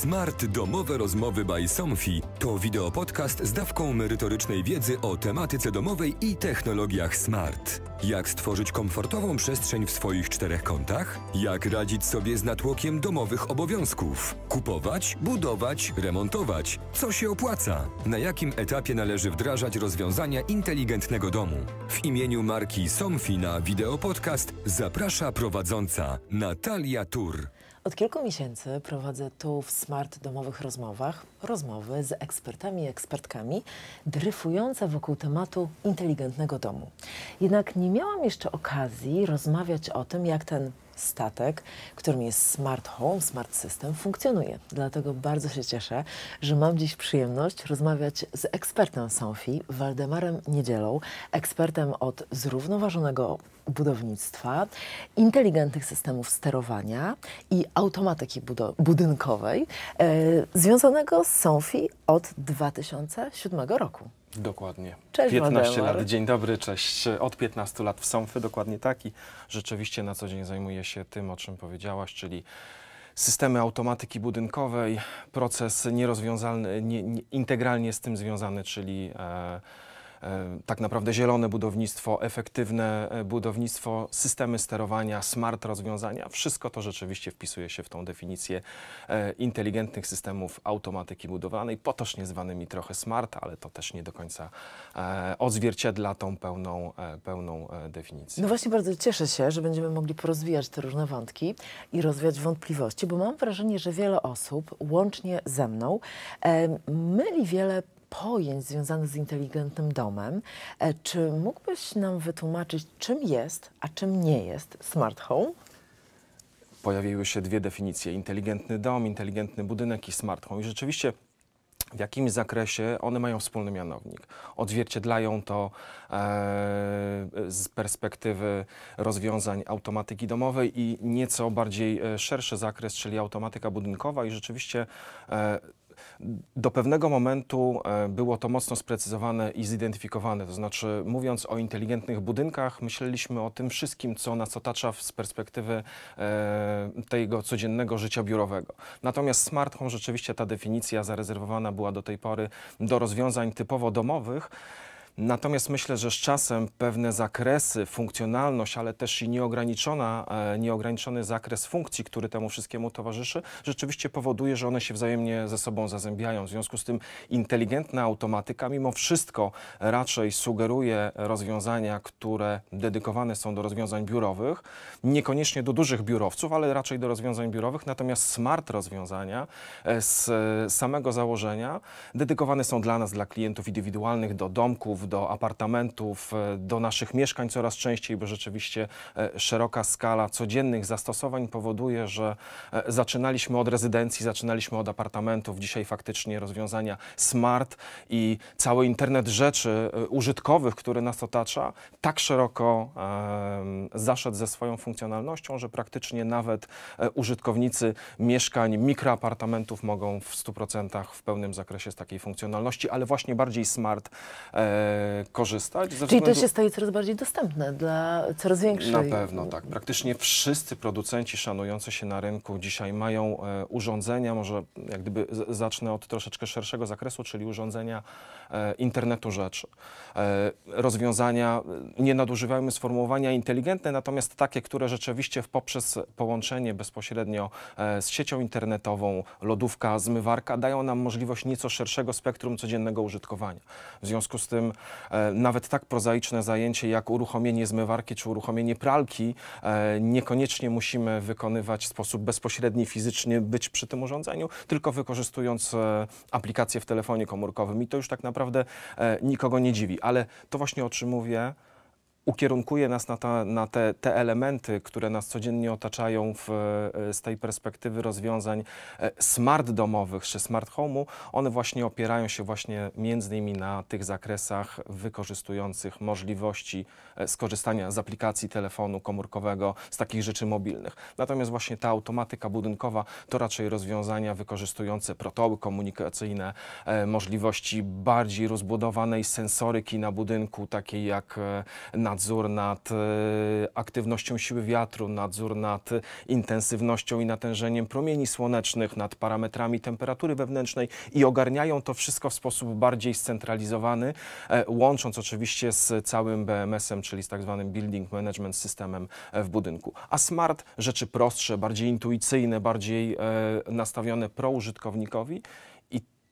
Smart Domowe Rozmowy by Somfy to wideopodcast z dawką merytorycznej wiedzy o tematyce domowej i technologiach smart. Jak stworzyć komfortową przestrzeń w swoich czterech kątach? Jak radzić sobie z natłokiem domowych obowiązków? Kupować, budować, remontować. Co się opłaca? Na jakim etapie należy wdrażać rozwiązania inteligentnego domu? W imieniu marki Somfy na wideopodcast zaprasza prowadząca Natalia Tur. Od kilku miesięcy prowadzę tu w Smart Domowych Rozmowach rozmowy z ekspertami i ekspertkami dryfujące wokół tematu inteligentnego domu. Jednak nie miałam jeszcze okazji rozmawiać o tym, jak ten statek, którym jest Smart Home, Smart System, funkcjonuje. Dlatego bardzo się cieszę, że mam dziś przyjemność rozmawiać z ekspertem Sonfi, Waldemarem Niedzielą, ekspertem od zrównoważonego budownictwa, inteligentnych systemów sterowania i automatyki budynkowej, e, związanego z Sophie od 2007 roku. Dokładnie. Cześć, 15 lat. Dzień dobry, cześć. Od 15 lat w Sąfy, dokładnie taki. Rzeczywiście na co dzień zajmuję się tym, o czym powiedziałaś, czyli systemy automatyki budynkowej, proces nierozwiązalny, nie, nie, integralnie z tym związany, czyli e, E, tak naprawdę zielone budownictwo, efektywne e, budownictwo, systemy sterowania, smart rozwiązania. Wszystko to rzeczywiście wpisuje się w tą definicję e, inteligentnych systemów automatyki budowlanej, potocznie zwanymi trochę smart, ale to też nie do końca odzwierciedla tą pełną, pełną definicję. No właśnie bardzo cieszę się, że będziemy mogli porozwijać te różne wątki i rozwiać wątpliwości, bo mam wrażenie, że wiele osób, łącznie ze mną, myli wiele pojęć związanych z inteligentnym domem. E, czy mógłbyś nam wytłumaczyć, czym jest, a czym nie jest smart home? Pojawiły się dwie definicje: inteligentny dom, inteligentny budynek i smart home. I rzeczywiście w jakim zakresie one mają wspólny mianownik. Odzwierciedlają to e, z perspektywy rozwiązań automatyki domowej i nieco bardziej e, szerszy zakres, czyli automatyka budynkowa i rzeczywiście e, do pewnego momentu e, było to mocno sprecyzowane i zidentyfikowane. To znaczy, mówiąc o inteligentnych budynkach, myśleliśmy o tym wszystkim, co nas otacza z perspektywy e, tego codziennego życia biurowego. Natomiast smart home rzeczywiście ta definicja zarezerwowana była do tej pory do rozwiązań typowo domowych. Natomiast myślę, że z czasem pewne zakresy, funkcjonalność, ale też i nieograniczona, e, nieograniczony zakres funkcji, który temu wszystkiemu towarzyszy, rzeczywiście powoduje, że one się wzajemnie ze sobą zazębiają. W związku z tym inteligentna automatyka mimo wszystko raczej sugeruje rozwiązania, które dedykowane są do rozwiązań biurowych, niekoniecznie do dużych biurowców, ale raczej do rozwiązań biurowych, natomiast smart rozwiązania e, z e, samego założenia dedykowane są dla nas, dla klientów indywidualnych, do domków, do apartamentów, e, do naszych mieszkań coraz częściej, bo rzeczywiście e, szeroka skala codziennych zastosowań powoduje, że e, zaczynaliśmy od rezydencji, zaczynaliśmy od apartamentów. Dzisiaj faktycznie rozwiązania smart i cały internet rzeczy użytkowych, który nas otacza, tak szeroko zaszedł ze swoją funkcjonalnością, że praktycznie nawet użytkownicy mieszkań, mikroapartamentów mogą w 100% w pełnym zakresie z takiej funkcjonalności, ale właśnie bardziej smart korzystać. Ze względu... Czyli to się staje coraz bardziej dostępne dla coraz większej... Na pewno, tak. Praktycznie wszyscy producenci szanujący się na rynku dzisiaj mają e, urządzenia, może jak gdyby zacznę od troszeczkę szerszego zakresu, czyli urządzenia E, internetu rzeczy. E, rozwiązania, e, nie nadużywajmy sformułowania inteligentne, natomiast takie, które rzeczywiście poprzez połączenie bezpośrednio z siecią internetową, lodówka, zmywarka, dają nam możliwość nieco szerszego spektrum codziennego użytkowania. W związku z tym nawet tak prozaiczne zajęcie jak uruchomienie zmywarki czy uruchomienie pralki niekoniecznie musimy wykonywać w sposób bezpośredni, fizycznie być przy tym urządzeniu, tylko wykorzystując aplikację w telefonie komórkowym. I to już tak naprawdę naprawdę e, nikogo nie dziwi. Ale to właśnie o czym mówię, ukierunkuje nas na, ta, na te, te, elementy, które nas codziennie otaczają w, e, z tej perspektywy rozwiązań e, smart domowych czy smart home'u, one właśnie opierają się właśnie między innymi na tych zakresach wykorzystujących możliwości e, skorzystania z aplikacji telefonu komórkowego, z takich rzeczy mobilnych. Natomiast właśnie ta automatyka budynkowa to raczej rozwiązania wykorzystujące protoły komunikacyjne, możliwości bardziej rozbudowanej sensoryki na budynku, takiej jak na nadzór nad e, aktywnością siły wiatru, nadzór nad intensywnością i natężeniem promieni słonecznych, nad parametrami temperatury wewnętrznej i ogarniają to wszystko w sposób bardziej scentralizowany, e, łącząc oczywiście z całym BMS-em, czyli z tak zwanym Building Management Systemem e, w budynku. A smart rzeczy prostsze, bardziej intuicyjne, bardziej nastawione pro użytkownikowi,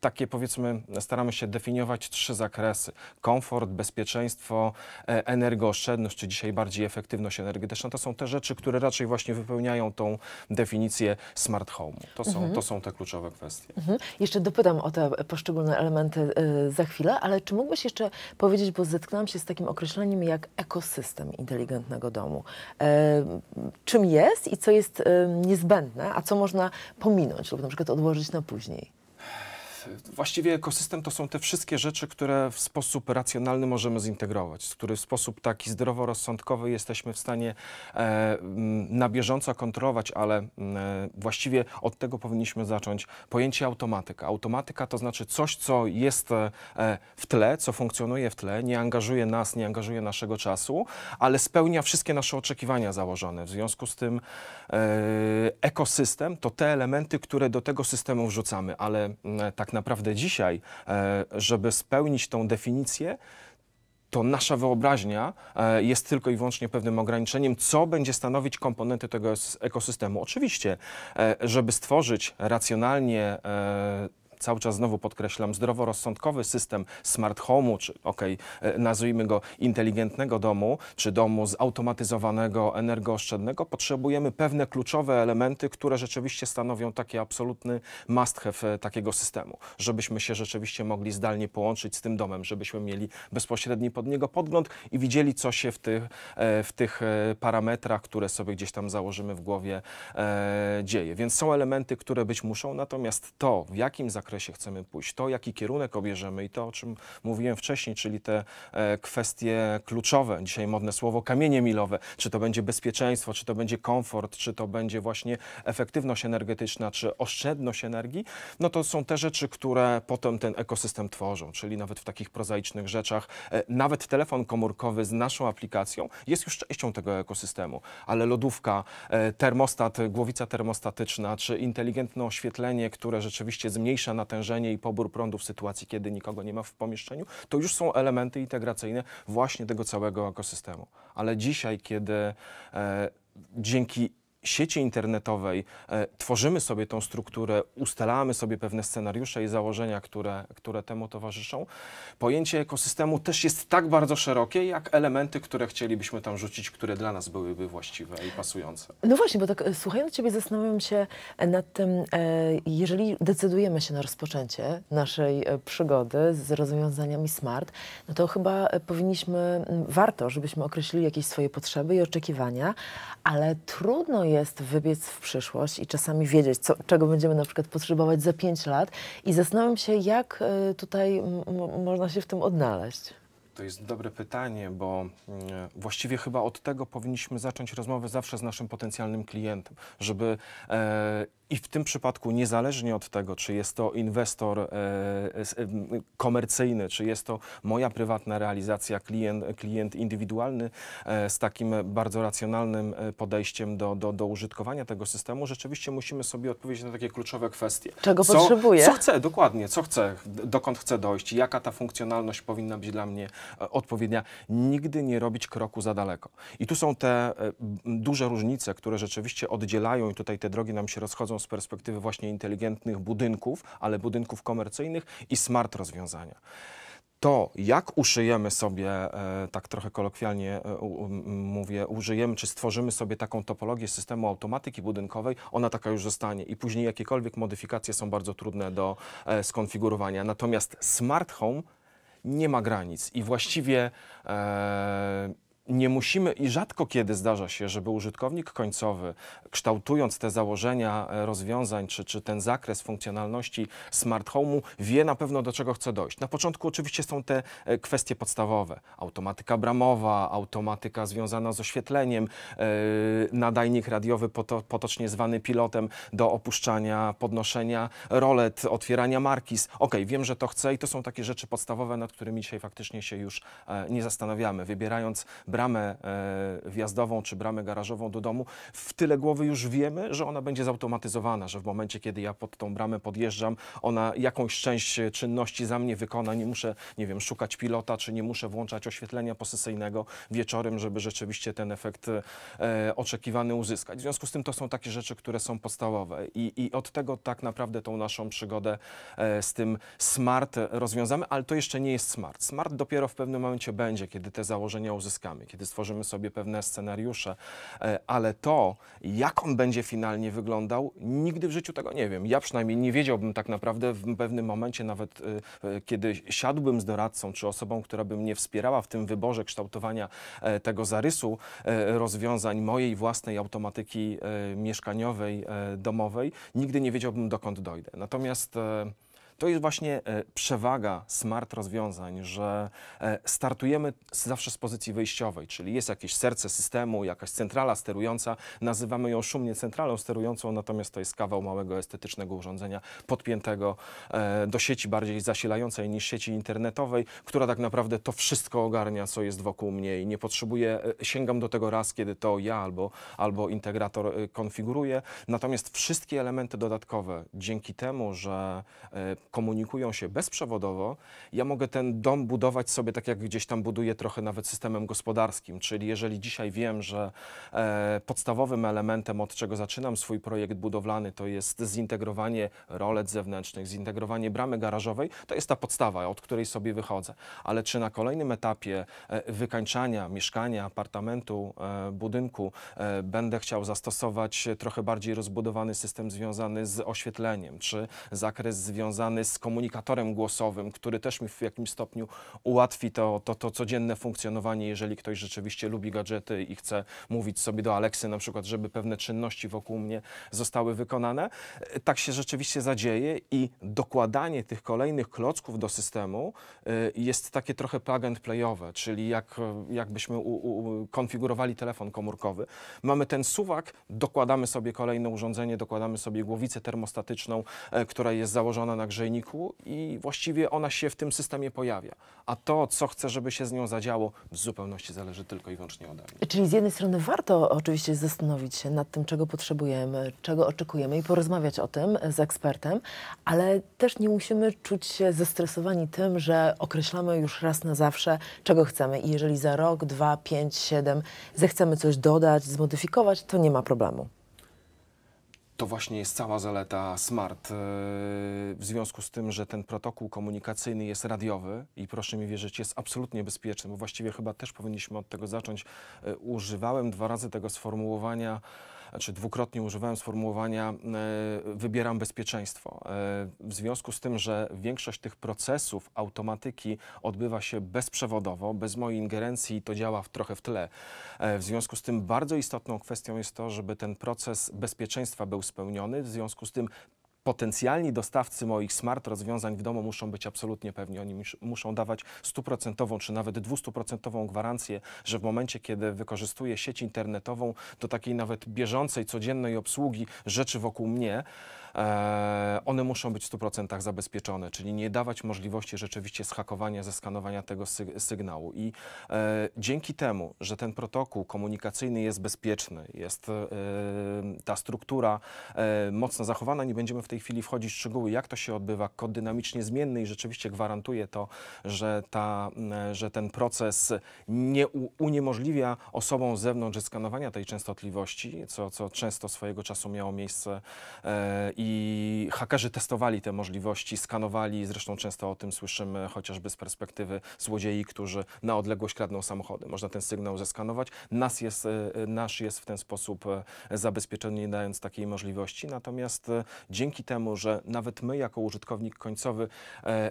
takie powiedzmy, staramy się definiować trzy zakresy. Komfort, bezpieczeństwo, e, energooszczędność, czy dzisiaj bardziej efektywność energetyczna. To są te rzeczy, które raczej właśnie wypełniają tą definicję smart home. To są, mhm. to są te kluczowe kwestie. Mhm. Jeszcze dopytam o te poszczególne elementy e, za chwilę, ale czy mógłbyś jeszcze powiedzieć, bo zetknęłam się z takim określeniem jak ekosystem inteligentnego domu. E, czym jest i co jest niezbędne, a co można pominąć lub na przykład odłożyć na później? właściwie ekosystem to są te wszystkie rzeczy, które w sposób racjonalny możemy zintegrować, z który w sposób taki zdroworozsądkowy jesteśmy w stanie e, na bieżąco kontrolować, ale e, właściwie od tego powinniśmy zacząć pojęcie automatyka. Automatyka to znaczy coś, co jest e, w tle, co funkcjonuje w tle, nie angażuje nas, nie angażuje naszego czasu, ale spełnia wszystkie nasze oczekiwania założone. W związku z tym e, ekosystem to te elementy, które do tego systemu wrzucamy, ale tak tak naprawdę dzisiaj, e, żeby spełnić tą definicję, to nasza wyobraźnia e, jest tylko i wyłącznie pewnym ograniczeniem, co będzie stanowić komponenty tego ekosystemu. Oczywiście, e, żeby stworzyć racjonalnie cały czas znowu podkreślam, zdroworozsądkowy system smart home'u, czy okej, okay, e, nazwijmy go inteligentnego domu, czy domu zautomatyzowanego, energooszczędnego, potrzebujemy pewne kluczowe elementy, które rzeczywiście stanowią taki absolutny must have e, takiego systemu, żebyśmy się rzeczywiście mogli zdalnie połączyć z tym domem, żebyśmy mieli bezpośredni pod niego podgląd i widzieli, co się w tych, e, w tych parametrach, które sobie gdzieś tam założymy w głowie, dzieje. Więc są elementy, które być muszą, natomiast to, w jakim zakresie zakresie chcemy pójść, to jaki kierunek obierzemy i to, o czym mówiłem wcześniej, czyli te e, kwestie kluczowe, dzisiaj modne słowo kamienie milowe, czy to będzie bezpieczeństwo, czy to będzie komfort, czy to będzie właśnie efektywność energetyczna, czy oszczędność energii, no to są te rzeczy, które potem ten ekosystem tworzą, czyli nawet w takich prozaicznych rzeczach, e, nawet telefon komórkowy z naszą aplikacją jest już częścią tego ekosystemu, ale lodówka, e, termostat, głowica termostatyczna, czy inteligentne oświetlenie, które rzeczywiście zmniejsza na natężenie i pobór prądu w sytuacji, kiedy nikogo nie ma w pomieszczeniu, to już są elementy integracyjne właśnie tego całego ekosystemu. Ale dzisiaj, kiedy e, dzięki sieci internetowej e, tworzymy sobie tą strukturę, ustalamy sobie pewne scenariusze i założenia, które, które temu towarzyszą, pojęcie ekosystemu też jest tak bardzo szerokie, jak elementy, które chcielibyśmy tam rzucić, które dla nas byłyby właściwe i pasujące. No właśnie, bo tak e, słuchając Ciebie zastanawiam się e, nad tym, jeżeli decydujemy się na rozpoczęcie naszej przygody z rozwiązaniami smart, no to chyba powinniśmy, warto, żebyśmy określili jakieś swoje potrzeby i oczekiwania, ale trudno jest jest wybiec w przyszłość i czasami wiedzieć, co, czego będziemy na przykład potrzebować za pięć lat. I zastanawiam się, jak e, tutaj można się w tym odnaleźć. To jest dobre pytanie, bo mm, właściwie chyba od tego powinniśmy zacząć rozmowę zawsze z naszym potencjalnym klientem, żeby e, i w tym przypadku, niezależnie od tego, czy jest to inwestor e, e, e komercyjny, czy jest to moja prywatna realizacja, klient, klient indywidualny, e, z takim bardzo racjonalnym e, podejściem do, do, do użytkowania tego systemu, rzeczywiście musimy sobie odpowiedzieć na takie kluczowe kwestie. Czego co, potrzebuję? Co chcę, dokładnie, co chcę, dokąd chcę dojść, jaka ta funkcjonalność powinna być dla mnie e, odpowiednia. Nigdy nie robić kroku za daleko. I tu są te duże różnice, które rzeczywiście oddzielają i tutaj te drogi nam się rozchodzą z perspektywy właśnie inteligentnych budynków, ale budynków komercyjnych i smart rozwiązania to, jak uszyjemy sobie, e, tak trochę kolokwialnie e, mówię, użyjemy czy stworzymy sobie taką topologię systemu automatyki budynkowej, ona taka już zostanie i później jakiekolwiek modyfikacje są bardzo trudne do e, skonfigurowania. Natomiast smart home nie ma granic i właściwie nie musimy i rzadko kiedy zdarza się, żeby użytkownik końcowy, kształtując te założenia e, rozwiązań czy, czy ten zakres funkcjonalności smart home'u, wie na pewno do czego chce dojść. Na początku oczywiście są te e, kwestie podstawowe. Automatyka bramowa, automatyka związana z oświetleniem, e, nadajnik radiowy potocznie zwany pilotem do opuszczania, podnoszenia rolet, otwierania markiz. Ok, wiem, że to chcę i to są takie rzeczy podstawowe, nad którymi dzisiaj faktycznie się już nie zastanawiamy. Wybierając bramę e, wjazdową czy bramę garażową do domu, w tyle głowy już wiemy, że ona będzie zautomatyzowana, że w momencie, kiedy ja pod tą bramę podjeżdżam, ona jakąś część czynności za mnie wykona, nie muszę, nie wiem, szukać pilota, czy nie muszę włączać oświetlenia posesyjnego wieczorem, żeby rzeczywiście ten efekt e, oczekiwany uzyskać. W związku z tym to są takie rzeczy, które są podstawowe i, i od tego tak naprawdę tą naszą przygodę e, z tym smart rozwiązamy, ale to jeszcze nie jest smart. Smart dopiero w pewnym momencie będzie, kiedy te założenia uzyskamy kiedy stworzymy sobie pewne scenariusze, e, ale to, jak on będzie finalnie wyglądał, nigdy w życiu tego nie wiem. Ja przynajmniej nie wiedziałbym tak naprawdę w pewnym momencie, nawet e, e, kiedy siadłbym z doradcą czy osobą, która by mnie wspierała w tym wyborze kształtowania tego zarysu rozwiązań mojej własnej automatyki mieszkaniowej, domowej, nigdy nie wiedziałbym dokąd dojdę. Natomiast to jest właśnie e, przewaga smart rozwiązań, że e, startujemy zawsze z pozycji wyjściowej, czyli jest jakieś serce systemu, jakaś centrala sterująca, nazywamy ją szumnie centralą sterującą, natomiast to jest kawał małego estetycznego urządzenia podpiętego e, do sieci bardziej zasilającej niż sieci internetowej, która tak naprawdę to wszystko ogarnia, co jest wokół mnie i nie potrzebuję, sięgam do tego raz, kiedy to ja albo, albo integrator konfiguruje, natomiast wszystkie elementy dodatkowe dzięki temu, że komunikują się bezprzewodowo. Ja mogę ten dom budować sobie tak, jak gdzieś tam buduję trochę nawet systemem gospodarskim, czyli jeżeli dzisiaj wiem, że e, podstawowym elementem, od czego zaczynam swój projekt budowlany, to jest zintegrowanie rolet zewnętrznych, zintegrowanie bramy garażowej, to jest ta podstawa, od której sobie wychodzę. Ale czy na kolejnym etapie e, wykańczania mieszkania, apartamentu, e, budynku e, będę chciał zastosować trochę bardziej rozbudowany system związany z oświetleniem, czy zakres związany z komunikatorem głosowym, który też mi w jakimś stopniu ułatwi to, to, to codzienne funkcjonowanie, jeżeli ktoś rzeczywiście lubi gadżety i chce mówić sobie do Aleksy na przykład, żeby pewne czynności wokół mnie zostały wykonane. E, tak się rzeczywiście zadzieje i dokładanie tych kolejnych klocków do systemu e, jest takie trochę plug and playowe, czyli jak, jakbyśmy u, u, konfigurowali telefon komórkowy. Mamy ten suwak, dokładamy sobie kolejne urządzenie, dokładamy sobie głowicę termostatyczną, e, która jest założona na grzejnik wyniku i właściwie ona się w tym systemie pojawia. A to, co chcę, żeby się z nią zadziało, w zupełności zależy tylko i wyłącznie ode mnie. Czyli z jednej strony warto oczywiście zastanowić się nad tym, czego potrzebujemy, czego oczekujemy i porozmawiać o tym z ekspertem, ale też nie musimy czuć się zestresowani tym, że określamy już raz na zawsze, czego chcemy. I jeżeli za rok, dwa, pięć, siedem zechcemy coś dodać, zmodyfikować, to nie ma problemu to właśnie jest cała zaleta smart. E, w związku z tym, że ten protokół komunikacyjny jest radiowy i proszę mi wierzyć, jest absolutnie bezpieczny, bo właściwie chyba też powinniśmy od tego zacząć. E, używałem dwa razy tego sformułowania znaczy dwukrotnie używałem sformułowania e, wybieram bezpieczeństwo. E, w związku z tym, że większość tych procesów automatyki odbywa się bezprzewodowo, bez mojej ingerencji to działa w, trochę w tle. E, w związku z tym bardzo istotną kwestią jest to, żeby ten proces bezpieczeństwa był spełniony. W związku z tym potencjalni dostawcy moich smart rozwiązań w domu muszą być absolutnie pewni. Oni muszą dawać stuprocentową czy nawet dwustuprocentową gwarancję, że w momencie, kiedy wykorzystuję sieć internetową do takiej nawet bieżącej, codziennej obsługi rzeczy wokół mnie, E, one muszą być w 100% zabezpieczone, czyli nie dawać możliwości rzeczywiście ze zeskanowania tego sygnału. I e, dzięki temu, że ten protokół komunikacyjny jest bezpieczny, jest e, ta struktura mocno zachowana, nie będziemy w tej chwili wchodzić w szczegóły, jak to się odbywa, kod dynamicznie zmienny i rzeczywiście gwarantuje to, że, ta, że ten proces nie uniemożliwia osobom z zewnątrz skanowania tej częstotliwości, co, co często swojego czasu miało miejsce i i hakerzy testowali te możliwości, skanowali, zresztą często o tym słyszymy chociażby z perspektywy złodziei, którzy na odległość kradną samochody. Można ten sygnał zeskanować. Nas jest, e, nasz jest w ten sposób e, zabezpieczony, nie dając takiej możliwości. Natomiast e, dzięki temu, że nawet my jako użytkownik końcowy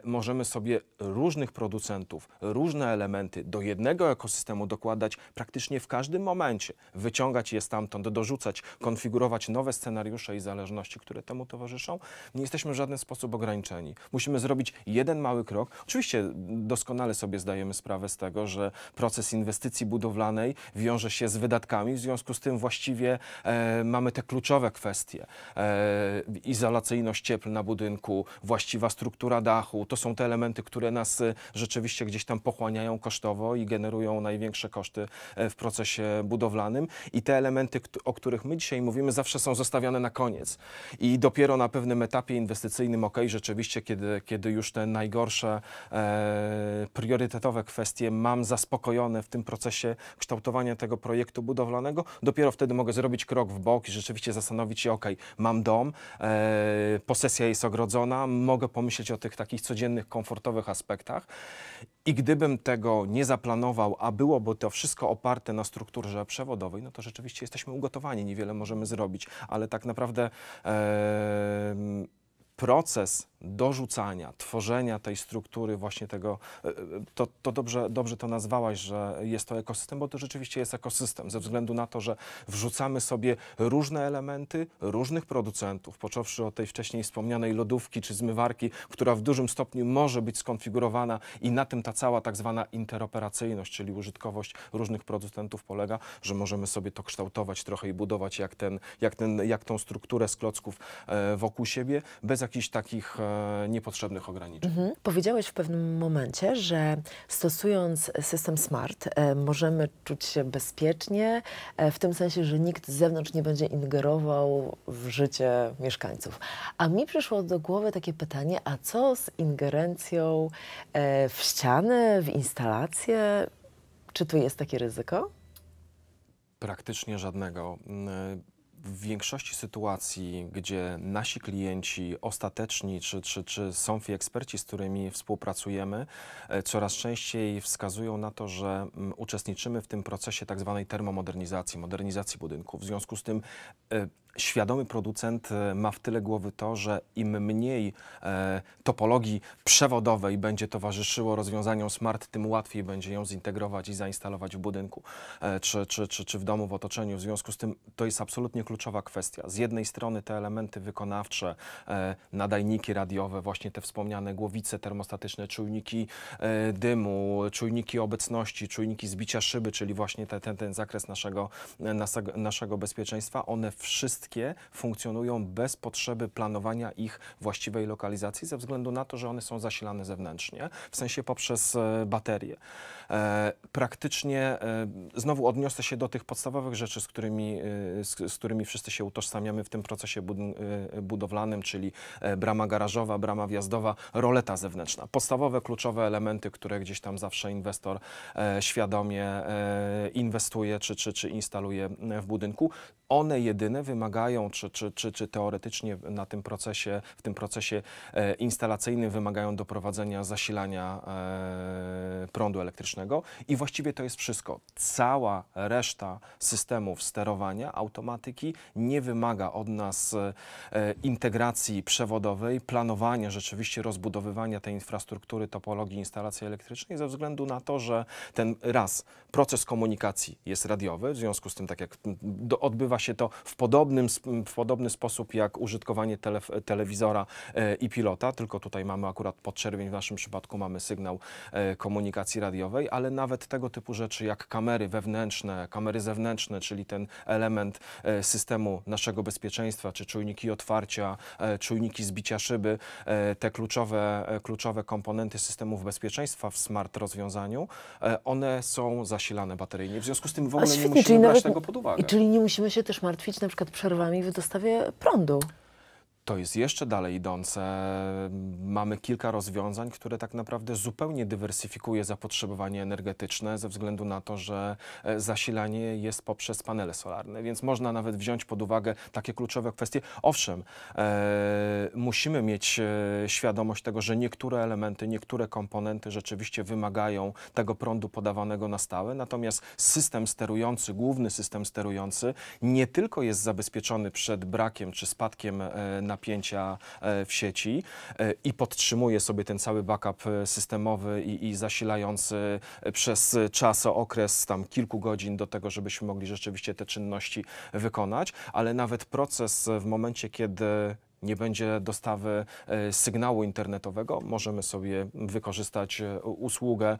możemy sobie różnych producentów, różne elementy do jednego ekosystemu dokładać praktycznie w każdym momencie, wyciągać je stamtąd, dorzucać, konfigurować nowe scenariusze i zależności, które temu temu towarzyszą, nie jesteśmy w żaden sposób ograniczeni. Musimy zrobić jeden mały krok. Oczywiście doskonale sobie zdajemy sprawę z tego, że proces inwestycji budowlanej wiąże się z wydatkami, w związku z tym właściwie e, mamy te kluczowe kwestie. E, izolacyjność cieplna na budynku, właściwa struktura dachu, to są te elementy, które nas e, rzeczywiście gdzieś tam pochłaniają kosztowo i generują największe koszty e, w procesie budowlanym i te elementy, o których my dzisiaj mówimy, zawsze są zostawiane na koniec. I do dopiero na pewnym etapie inwestycyjnym, ok, rzeczywiście, kiedy, kiedy już te najgorsze e, priorytetowe kwestie mam zaspokojone w tym procesie kształtowania tego projektu budowlanego, dopiero wtedy mogę zrobić krok w bok i rzeczywiście zastanowić się, ok, mam dom, e, posesja jest ogrodzona, mogę pomyśleć o tych takich codziennych, komfortowych aspektach. I gdybym tego nie zaplanował, a byłoby to wszystko oparte na strukturze przewodowej, no to rzeczywiście jesteśmy ugotowani, niewiele możemy zrobić, ale tak naprawdę e, Um, proces dorzucania, tworzenia tej struktury właśnie tego, e, e, to, to, dobrze, dobrze to nazwałaś, że jest to ekosystem, bo to rzeczywiście jest ekosystem, ze względu na to, że wrzucamy sobie różne elementy różnych producentów, począwszy od tej wcześniej wspomnianej lodówki czy zmywarki, która w dużym stopniu może być skonfigurowana i na tym ta cała tak zwana interoperacyjność, czyli użytkowość różnych producentów polega, że możemy sobie to kształtować trochę i budować jak, ten, jak, ten, jak tą strukturę z klocków e, wokół siebie, bez jak jakichś takich e, niepotrzebnych ograniczeń. Mhm. Powiedziałeś w pewnym momencie, że stosując system smart e, możemy czuć się bezpiecznie, e, w tym sensie, że nikt z zewnątrz nie będzie ingerował w życie mieszkańców. A mi przyszło do głowy takie pytanie, a co z ingerencją w ściany, w instalacje? Czy tu jest takie ryzyko? Praktycznie żadnego. Mm, w większości sytuacji, gdzie nasi klienci ostateczni czy, czy, czy SOMFI eksperci, z którymi współpracujemy, e, coraz częściej wskazują na to, że mm, uczestniczymy w tym procesie tak zwanej termomodernizacji, modernizacji budynku. W związku z tym e, świadomy producent e, ma w tyle głowy to, że im mniej e, topologii przewodowej będzie towarzyszyło rozwiązaniom smart, tym łatwiej będzie ją zintegrować i zainstalować w budynku e, czy, czy, czy, czy w domu, w otoczeniu. W związku z tym to jest absolutnie kluczowa kwestia. Z jednej strony te elementy wykonawcze, e, nadajniki radiowe, właśnie te wspomniane głowice termostatyczne, czujniki e, dymu, czujniki obecności, czujniki zbicia szyby, czyli właśnie te, ten, ten zakres naszego, e, naszego, naszego bezpieczeństwa, one wszystkie wszystkie funkcjonują bez potrzeby planowania ich właściwej lokalizacji ze względu na to, że one są zasilane zewnętrznie, w sensie poprzez e, baterie. E, praktycznie e, znowu odniosę się do tych podstawowych rzeczy, z którymi, e, z, z którymi wszyscy się utożsamiamy w tym procesie budowlanym, czyli brama garażowa, brama wjazdowa, roleta zewnętrzna. Podstawowe, kluczowe elementy, które gdzieś tam zawsze inwestor świadomie inwestuje czy, czy, czy instaluje w budynku. One jedyne wymagają, czy, czy, czy, czy teoretycznie na tym procesie, w tym procesie instalacyjnym wymagają doprowadzenia zasilania prądu elektrycznego i właściwie to jest wszystko. Cała reszta systemów sterowania, automatyki nie wymaga od nas e, integracji przewodowej, planowania rzeczywiście rozbudowywania tej infrastruktury, topologii instalacji elektrycznej ze względu na to, że ten raz proces komunikacji jest radiowy, w związku z tym tak jak do, odbywa się to w, podobnym, w podobny sposób jak użytkowanie tele, telewizora e, i pilota, tylko tutaj mamy akurat podczerwień, w naszym przypadku mamy sygnał e, komunikacji radiowej, ale nawet tego typu rzeczy jak kamery wewnętrzne, kamery zewnętrzne, czyli ten element e, systemu naszego bezpieczeństwa, czy czujniki otwarcia, e, czujniki zbicia szyby, e, te kluczowe, kluczowe komponenty systemów bezpieczeństwa w smart rozwiązaniu, one są zasilane bateryjnie. W związku z tym w ogóle nie musimy brać nawet, tego pod uwagę. Czyli nie musimy się też martwić na przykład przerwami w dostawie prądu. To jest jeszcze dalej idące. Mamy kilka rozwiązań, które tak naprawdę zupełnie dywersyfikuje zapotrzebowanie energetyczne ze względu na to, że e, zasilanie jest poprzez panele solarne, więc można nawet wziąć pod uwagę takie kluczowe kwestie. Owszem, e, musimy mieć e, świadomość tego, że niektóre elementy, niektóre komponenty rzeczywiście wymagają tego prądu podawanego na stałe, natomiast system sterujący, główny system sterujący nie tylko jest zabezpieczony przed brakiem czy spadkiem e, napięcia e, w sieci e, i podtrzymuje sobie ten cały backup e, systemowy i, i zasilający przez czas, okres tam kilku godzin do tego, żebyśmy mogli rzeczywiście te czynności wykonać, ale nawet proces w momencie, kiedy nie będzie dostawy sygnału internetowego, możemy sobie wykorzystać usługę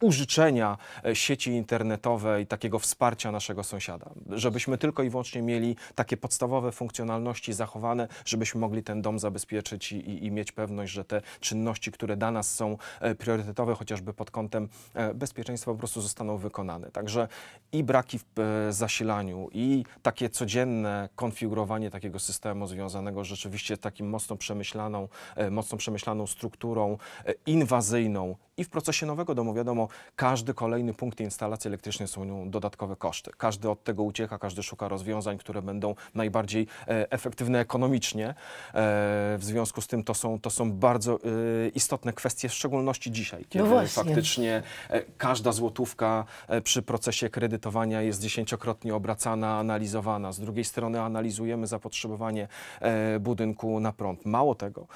użyczenia e, sieci internetowej, takiego wsparcia naszego sąsiada. Żebyśmy tylko i wyłącznie mieli takie podstawowe funkcjonalności zachowane, żebyśmy mogli ten dom zabezpieczyć i, i mieć pewność, że te czynności, które dla nas są e, priorytetowe, chociażby pod kątem e, bezpieczeństwa, po prostu zostaną wykonane. Także i braki w zasilaniu, i takie codzienne konfigurowanie takiego systemu związanego rzeczywiście z takim mocno przemyślaną, mocno przemyślaną strukturą inwazyjną i w procesie nowego domu, wiadomo, każdy kolejny punkt instalacji elektrycznej są nią dodatkowe koszty. Każdy od tego ucieka, każdy szuka rozwiązań, które będą najbardziej e, efektywne ekonomicznie. E, w związku z tym to są, to są bardzo e, istotne kwestie, w szczególności dzisiaj, kiedy no faktycznie każda złotówka przy procesie kredytowania jest dziesięciokrotnie obracana, analizowana. Z drugiej strony analizujemy zapotrzebowanie budynku na prąd. Mało tego,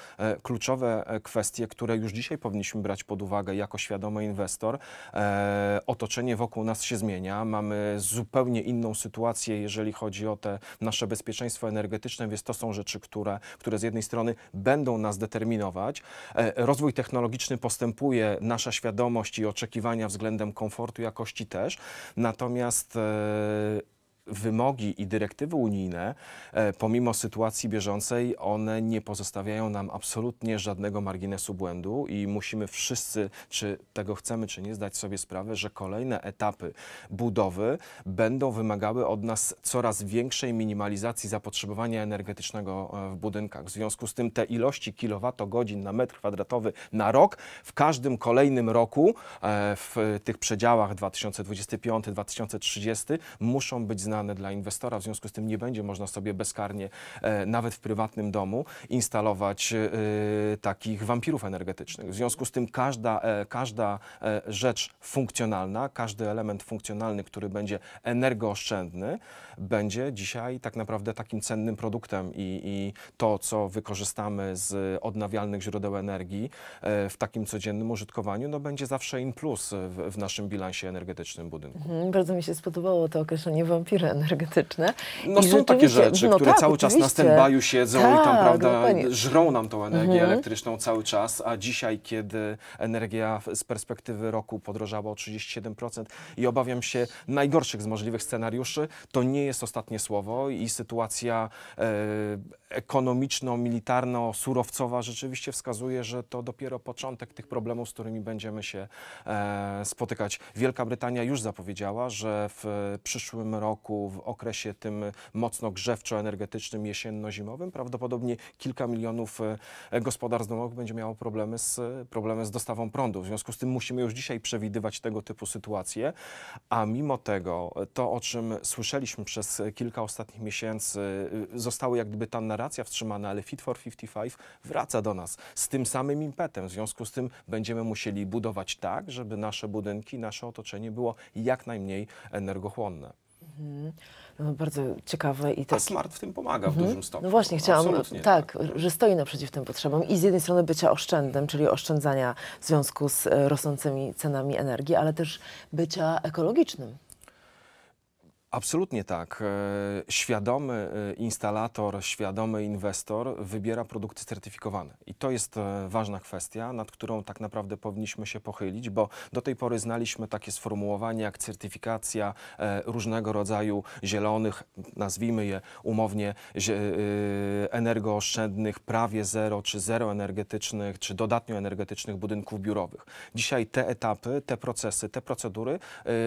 kluczowe kwestie, które już dzisiaj powinniśmy brać pod uwagę jako świadomy inwestor, e, otoczenie wokół nas się zmienia, mamy zupełnie inną sytuację, jeżeli chodzi o te nasze bezpieczeństwo energetyczne, więc to są rzeczy, które, które z jednej strony będą nas determinować. E, rozwój technologiczny postępuje, nasza świadomość i oczekiwania względem komfortu, jakości też, natomiast e, wymogi i dyrektywy unijne, e, pomimo sytuacji bieżącej, one nie pozostawiają nam absolutnie żadnego marginesu błędu i musimy wszyscy, czy tego chcemy, czy nie, zdać sobie sprawę, że kolejne etapy budowy będą wymagały od nas coraz większej minimalizacji zapotrzebowania energetycznego e, w budynkach. W związku z tym te ilości kilowatogodzin na metr kwadratowy na rok w każdym kolejnym roku e, w tych przedziałach 2025-2030 muszą być znane dla inwestora, w związku z tym nie będzie można sobie bezkarnie, e, nawet w prywatnym domu, instalować e, takich wampirów energetycznych. W związku z tym każda, e, każda rzecz funkcjonalna, każdy element funkcjonalny, który będzie energooszczędny, będzie dzisiaj tak naprawdę takim cennym produktem i, i to, co wykorzystamy z odnawialnych źródeł energii w takim codziennym użytkowaniu, no będzie zawsze im plus w, w naszym bilansie energetycznym budynku. Mhm, bardzo mi się spodobało to określenie wampira energetyczne. No I są takie rzeczy, no które tak, cały oczywiście. czas na stand siedzą tak, i tam, tak, prawda, żrą nam tą energię mhm. elektryczną cały czas, a dzisiaj, kiedy energia z perspektywy roku podrożała o 37% i obawiam się najgorszych z możliwych scenariuszy, to nie jest ostatnie słowo i sytuacja e, ekonomiczno-militarno-surowcowa rzeczywiście wskazuje, że to dopiero początek tych problemów, z którymi będziemy się e, spotykać. Wielka Brytania już zapowiedziała, że w przyszłym roku w okresie tym mocno grzewczo-energetycznym, jesienno-zimowym. Prawdopodobnie kilka milionów e, gospodarstw domowych będzie miało problemy z, problemy z dostawą prądu. W związku z tym musimy już dzisiaj przewidywać tego typu sytuacje, a mimo tego e, to, o czym słyszeliśmy przez kilka ostatnich miesięcy, e, zostały jak gdyby ta narracja wstrzymana, ale Fit for 55 wraca do nas z tym samym impetem. W związku z tym będziemy musieli budować tak, żeby nasze budynki, nasze otoczenie było jak najmniej energochłonne. Mhm. No, bardzo ciekawe i tak. smart w tym pomaga mhm. w dużym stopniu. No właśnie, chciałam, tak, tak, że stoi naprzeciw tym potrzebom i z jednej strony bycia oszczędnym, czyli oszczędzania w związku z e, rosnącymi cenami energii, ale też bycia ekologicznym. Absolutnie tak. E, świadomy e, instalator, świadomy inwestor wybiera produkty certyfikowane. I to jest e, ważna kwestia, nad którą tak naprawdę powinniśmy się pochylić, bo do tej pory znaliśmy takie sformułowanie jak certyfikacja różnego rodzaju zielonych, nazwijmy je umownie, energooszczędnych, prawie zero czy zero energetycznych, czy dodatnio energetycznych budynków biurowych. Dzisiaj te etapy, te procesy, te procedury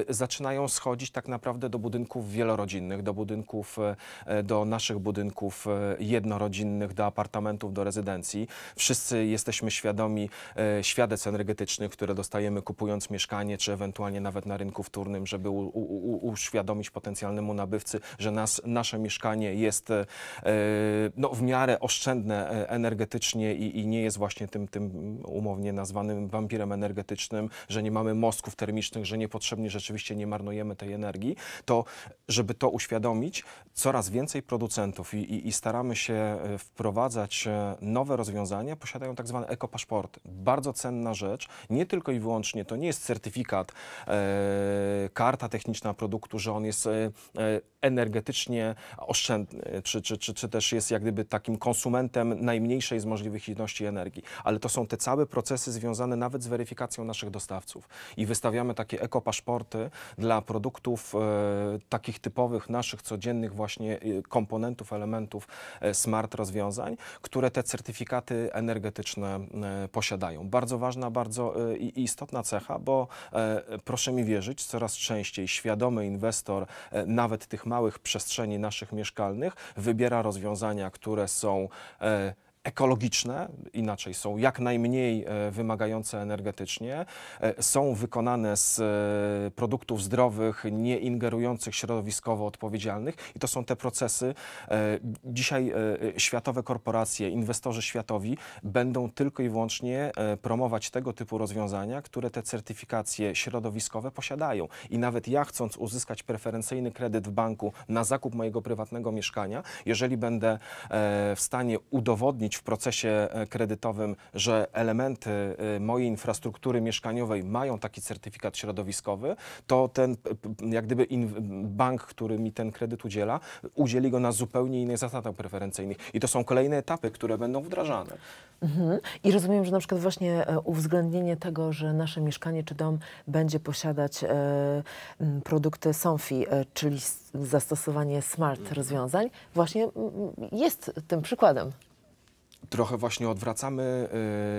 zaczynają schodzić tak naprawdę do budynku budynków wielorodzinnych, do budynków, e, e, do naszych budynków e, jednorodzinnych, do apartamentów, do rezydencji. Wszyscy jesteśmy świadomi świadectw energetycznych, które dostajemy kupując mieszkanie, czy ewentualnie nawet na rynku wtórnym, żeby u, u, uświadomić potencjalnemu nabywcy, że nas, nasze mieszkanie jest no, w miarę oszczędne energetycznie i, i nie jest właśnie tym, tym umownie nazwanym wampirem energetycznym, że nie mamy mostków termicznych, że niepotrzebnie rzeczywiście nie marnujemy tej energii, to żeby to uświadomić, coraz więcej producentów i, i, i staramy się e, wprowadzać e, nowe rozwiązania, posiadają tak zwane ekopaszporty. Bardzo cenna rzecz, nie tylko i wyłącznie, to nie jest certyfikat, e, karta techniczna produktu, że on jest e, e energetycznie oszczędny, czy, czy, czy, czy też jest jak gdyby takim konsumentem najmniejszej z możliwych ilości energii, ale to są te całe procesy związane nawet z weryfikacją naszych dostawców i wystawiamy takie ekopaszporty dla produktów e, tak takich typowych naszych codziennych właśnie y, komponentów, elementów e, smart rozwiązań, które te certyfikaty energetyczne e, posiadają. Bardzo ważna, bardzo e, istotna cecha, bo proszę mi wierzyć, coraz częściej świadomy inwestor nawet tych małych przestrzeni naszych mieszkalnych wybiera rozwiązania, które są ekologiczne, inaczej są jak najmniej e, wymagające energetycznie, e, są wykonane z e, produktów zdrowych, nie ingerujących środowiskowo odpowiedzialnych i to są te procesy. Dzisiaj światowe korporacje, inwestorzy światowi będą tylko i wyłącznie promować tego typu rozwiązania, które te certyfikacje środowiskowe posiadają. I nawet ja chcąc uzyskać preferencyjny kredyt w banku na zakup mojego prywatnego mieszkania, jeżeli będę w stanie udowodnić, udowodnić w procesie e, kredytowym, że elementy e, mojej infrastruktury mieszkaniowej mają taki certyfikat środowiskowy, to ten jak gdyby bank, który mi ten kredyt udziela, udzieli go na zupełnie innych zasadach preferencyjnych. I to są kolejne etapy, które będą wdrażane. Mhm. I rozumiem, że na przykład właśnie e, uwzględnienie tego, że nasze mieszkanie czy dom będzie posiadać produkty SONFI, czyli zastosowanie smart mhm. rozwiązań, właśnie jest tym przykładem trochę właśnie odwracamy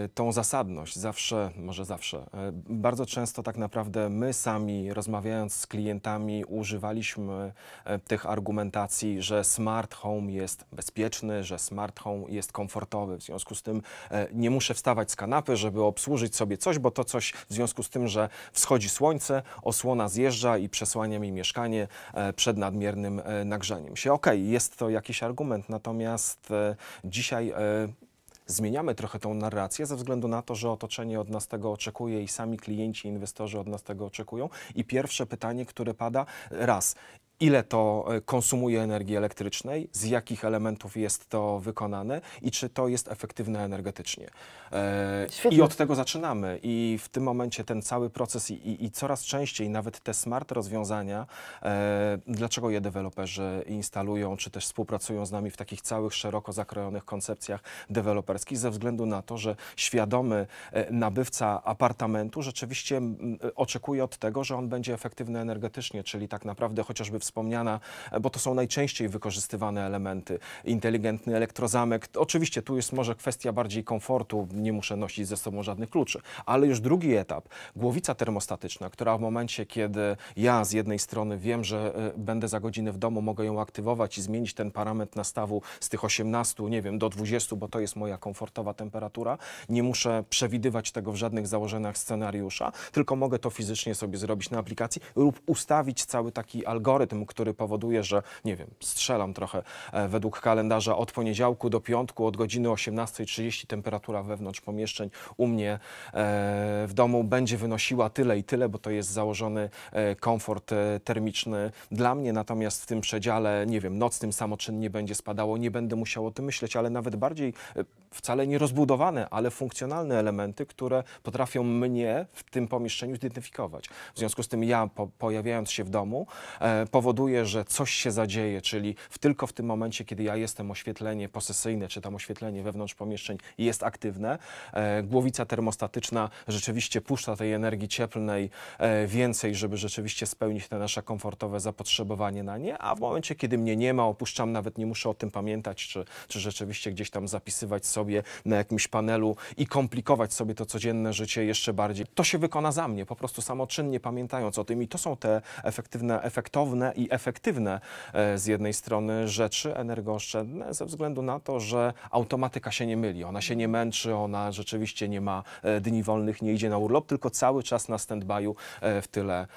y, tą zasadność. Zawsze, może zawsze, y, bardzo często tak naprawdę my sami rozmawiając z klientami używaliśmy y, tych argumentacji, że smart home jest bezpieczny, że smart home jest komfortowy. W związku z tym nie muszę wstawać z kanapy, żeby obsłużyć sobie coś, bo to coś w związku z tym, że wschodzi słońce, osłona zjeżdża i przesłania mi mieszkanie przed nadmiernym nagrzeniem się. Okej, okay, jest to jakiś argument, natomiast dzisiaj zmieniamy trochę tą narrację ze względu na to, że otoczenie od nas tego oczekuje i sami klienci, inwestorzy od nas tego oczekują. I pierwsze pytanie, które pada, raz, ile to e, konsumuje energii elektrycznej, z jakich elementów jest to wykonane i czy to jest efektywne energetycznie. E, I od tego zaczynamy. I w tym momencie ten cały proces i, i, i coraz częściej nawet te smart rozwiązania, e, dlaczego je deweloperzy instalują, czy też współpracują z nami w takich całych szeroko zakrojonych koncepcjach deweloperskich, ze względu na to, że świadomy nabywca apartamentu rzeczywiście mm, oczekuje od tego, że on będzie efektywny energetycznie, czyli tak naprawdę chociażby w wspomniana, e, bo to są najczęściej wykorzystywane elementy. Inteligentny elektrozamek. Oczywiście tu jest może kwestia bardziej komfortu, nie muszę nosić ze sobą żadnych kluczy, ale już drugi etap, głowica termostatyczna, która w momencie, kiedy ja z jednej strony wiem, że e, będę za godzinę w domu, mogę ją aktywować i zmienić ten parametr nastawu z tych 18, nie wiem, do 20, bo to jest moja komfortowa temperatura. Nie muszę przewidywać tego w żadnych założeniach scenariusza, tylko mogę to fizycznie sobie zrobić na aplikacji lub ustawić cały taki algorytm system, który powoduje, że, nie wiem, strzelam trochę e, według kalendarza od poniedziałku do piątku od godziny 18.30 temperatura wewnątrz pomieszczeń u mnie e, w domu będzie wynosiła tyle i tyle, bo to jest założony e, komfort termiczny dla mnie, natomiast w tym przedziale, nie wiem, nocnym samoczynnie będzie spadało, nie będę musiał o tym myśleć, ale nawet bardziej wcale nie rozbudowane, ale funkcjonalne elementy, które potrafią mnie w tym pomieszczeniu zidentyfikować. W związku z tym ja, po, pojawiając się w domu, e, powoduję powoduje, że coś się zadzieje, czyli w, tylko w tym momencie, kiedy ja jestem oświetlenie posesyjne, czy tam oświetlenie wewnątrz pomieszczeń jest aktywne, e, głowica termostatyczna rzeczywiście puszcza tej energii cieplnej e, więcej, żeby rzeczywiście spełnić te nasze komfortowe zapotrzebowanie na nie, a w momencie, kiedy mnie nie ma, opuszczam, nawet nie muszę o tym pamiętać, czy, czy rzeczywiście gdzieś tam zapisywać sobie na jakimś panelu i komplikować sobie to codzienne życie jeszcze bardziej. To się wykona za mnie, po prostu samoczynnie pamiętając o tym i to są te efektywne, efektowne i efektywne e, z jednej strony rzeczy energooszczędne ze względu na to, że automatyka się nie myli, ona się nie męczy, ona rzeczywiście nie ma e, dni wolnych, nie idzie na urlop, tylko cały czas na stand e, w tyle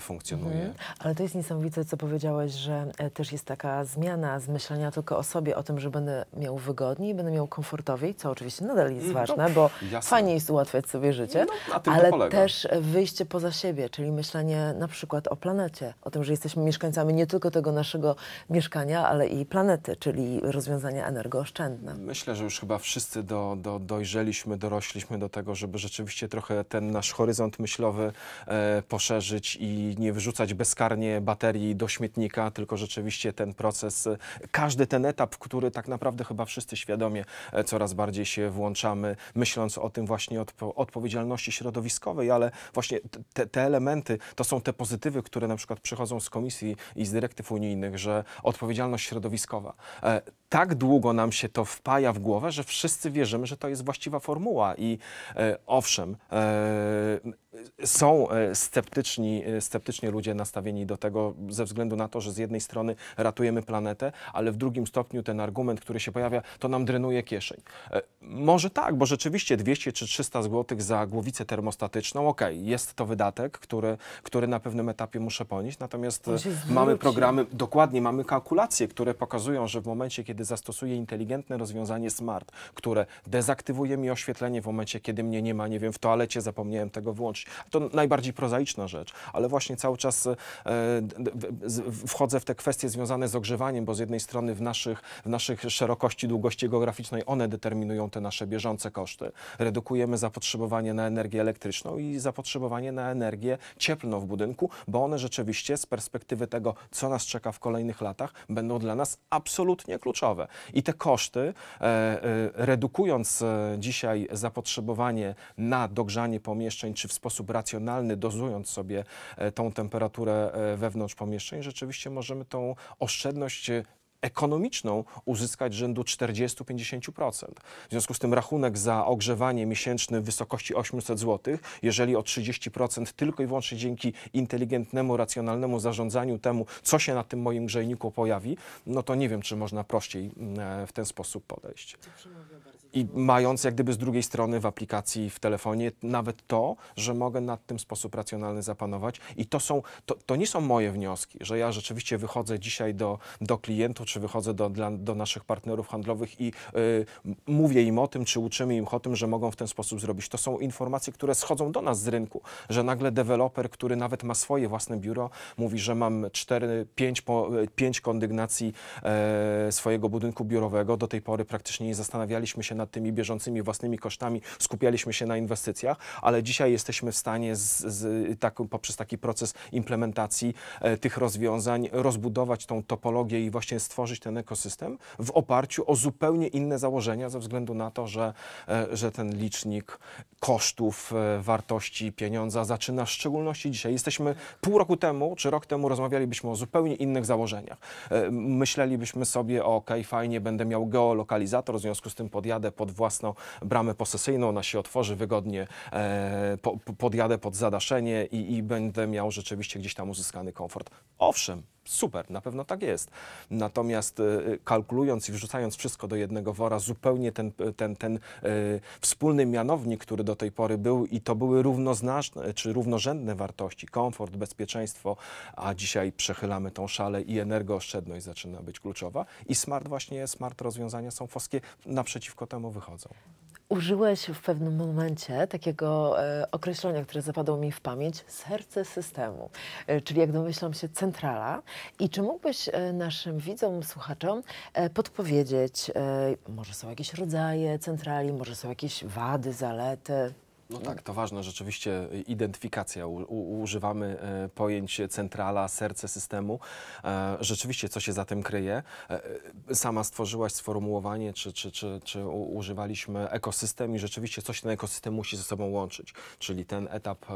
funkcjonuje. Mhm. Ale to jest niesamowite, co powiedziałeś, że też jest taka zmiana z myślenia tylko o sobie, o tym, że będę miał wygodniej, będę miał komfortowiej, co oczywiście nadal jest mhm, ważne, no, bo jasne. fajnie jest ułatwiać sobie życie, no, ale też wyjście poza siebie, czyli myślenie na przykład o planecie, o tym, że jesteśmy mieszkańcami poświęcamy nie tylko tego naszego mieszkania, ale i planety, czyli rozwiązania energooszczędne. Myślę, że już chyba wszyscy do, do, dojrzeliśmy, dorośliśmy do tego, żeby rzeczywiście trochę ten nasz horyzont myślowy e, poszerzyć i nie wyrzucać bezkarnie baterii do śmietnika, tylko rzeczywiście ten proces, e, każdy ten etap, który tak naprawdę chyba wszyscy świadomie e, coraz bardziej się włączamy, myśląc o tym właśnie odpo odpowiedzialności środowiskowej, ale właśnie te, te elementy, to są te pozytywy, które na przykład przychodzą z komisji i, z dyrektyw unijnych, że odpowiedzialność środowiskowa. E, tak długo nam się to wpaja w głowę, że wszyscy wierzymy, że to jest właściwa formuła. I e, owszem, e, są e, sceptyczni, e, sceptycznie ludzie nastawieni do tego ze względu na to, że z jednej strony ratujemy planetę, ale w drugim stopniu ten argument, który się pojawia, to nam drenuje kieszeń. E, może tak, bo rzeczywiście 200 czy 300 zł za głowicę termostatyczną, okej, okay, jest to wydatek, który, który na pewnym etapie muszę ponieść, natomiast mamy programy, dokładnie mamy kalkulacje, które pokazują, że w momencie, kiedy kiedy zastosuję inteligentne rozwiązanie smart, które dezaktywuje mi oświetlenie w momencie, kiedy mnie nie ma, nie wiem, w toalecie zapomniałem tego włączyć. To najbardziej prozaiczna rzecz, ale właśnie cały czas e, wchodzę w te kwestie związane z ogrzewaniem, bo z jednej strony w naszych, w naszych szerokości, długości geograficznej one determinują te nasze bieżące koszty. Redukujemy zapotrzebowanie na energię elektryczną i zapotrzebowanie na energię cieplną w budynku, bo one rzeczywiście z perspektywy tego, co nas czeka w kolejnych latach, będą dla nas absolutnie kluczowe. I te koszty, e, e, redukując e, dzisiaj zapotrzebowanie na dogrzanie pomieszczeń, czy w sposób racjonalny dozując sobie tą temperaturę wewnątrz pomieszczeń, rzeczywiście możemy tą oszczędność ekonomiczną uzyskać rzędu 40-50%. W związku z tym rachunek za ogrzewanie miesięczny w wysokości 800 zł, jeżeli o 30% tylko i wyłącznie dzięki inteligentnemu, racjonalnemu zarządzaniu temu, co się na tym moim grzejniku pojawi, no to nie wiem, czy można prościej mm, e, w ten sposób podejść. I mając jak gdyby z drugiej strony w aplikacji, w telefonie nawet to, że mogę nad tym w sposób racjonalny zapanować. I to, są, to, to nie są moje wnioski, że ja rzeczywiście wychodzę dzisiaj do, do klientów, czy wychodzę do, dla, do naszych partnerów handlowych i y, mówię im o tym, czy uczymy im o tym, że mogą w ten sposób zrobić. To są informacje, które schodzą do nas z rynku, że nagle deweloper, który nawet ma swoje własne biuro, mówi, że mam 4, 5, 5 kondygnacji e, swojego budynku biurowego. Do tej pory praktycznie nie zastanawialiśmy się na nad tymi bieżącymi własnymi kosztami, skupialiśmy się na inwestycjach, ale dzisiaj jesteśmy w stanie z, z, tak, poprzez taki proces implementacji e, tych rozwiązań rozbudować tą topologię i właśnie stworzyć ten ekosystem w oparciu o zupełnie inne założenia ze względu na to, że, e, że ten licznik kosztów, e, wartości pieniądza zaczyna w szczególności dzisiaj. Jesteśmy pół roku temu, czy rok temu rozmawialibyśmy o zupełnie innych założeniach. E, myślelibyśmy sobie, ok, fajnie, będę miał geolokalizator, w związku z tym podjadę pod własną bramę posesyjną, ona się otworzy wygodnie, e, podjadę pod zadaszenie i, i będę miał rzeczywiście gdzieś tam uzyskany komfort. Owszem, Super, na pewno tak jest. Natomiast e, e, kalkulując i wrzucając wszystko do jednego wora, zupełnie ten, e, ten, ten wspólny mianownik, który do tej pory był i to były równoznaczne czy równorzędne wartości, komfort, bezpieczeństwo, a dzisiaj przechylamy tą szalę i energooszczędność zaczyna być kluczowa i smart właśnie, smart rozwiązania są foskie naprzeciwko temu wychodzą użyłeś w pewnym momencie takiego e, określenia, które zapadło mi w pamięć, serce systemu, e, czyli jak domyślam się centrala. I czy mógłbyś e, naszym widzom, słuchaczom podpowiedzieć, może są jakieś rodzaje centrali, może są jakieś wady, zalety? No tak, to ważne, rzeczywiście y, identyfikacja. U, u, używamy e, pojęć centrala, serce systemu. E, rzeczywiście, co się za tym kryje? E, sama stworzyłaś sformułowanie, czy, czy, czy, czy używaliśmy ekosystem i rzeczywiście coś ten ekosystem musi ze sobą łączyć. Czyli ten etap,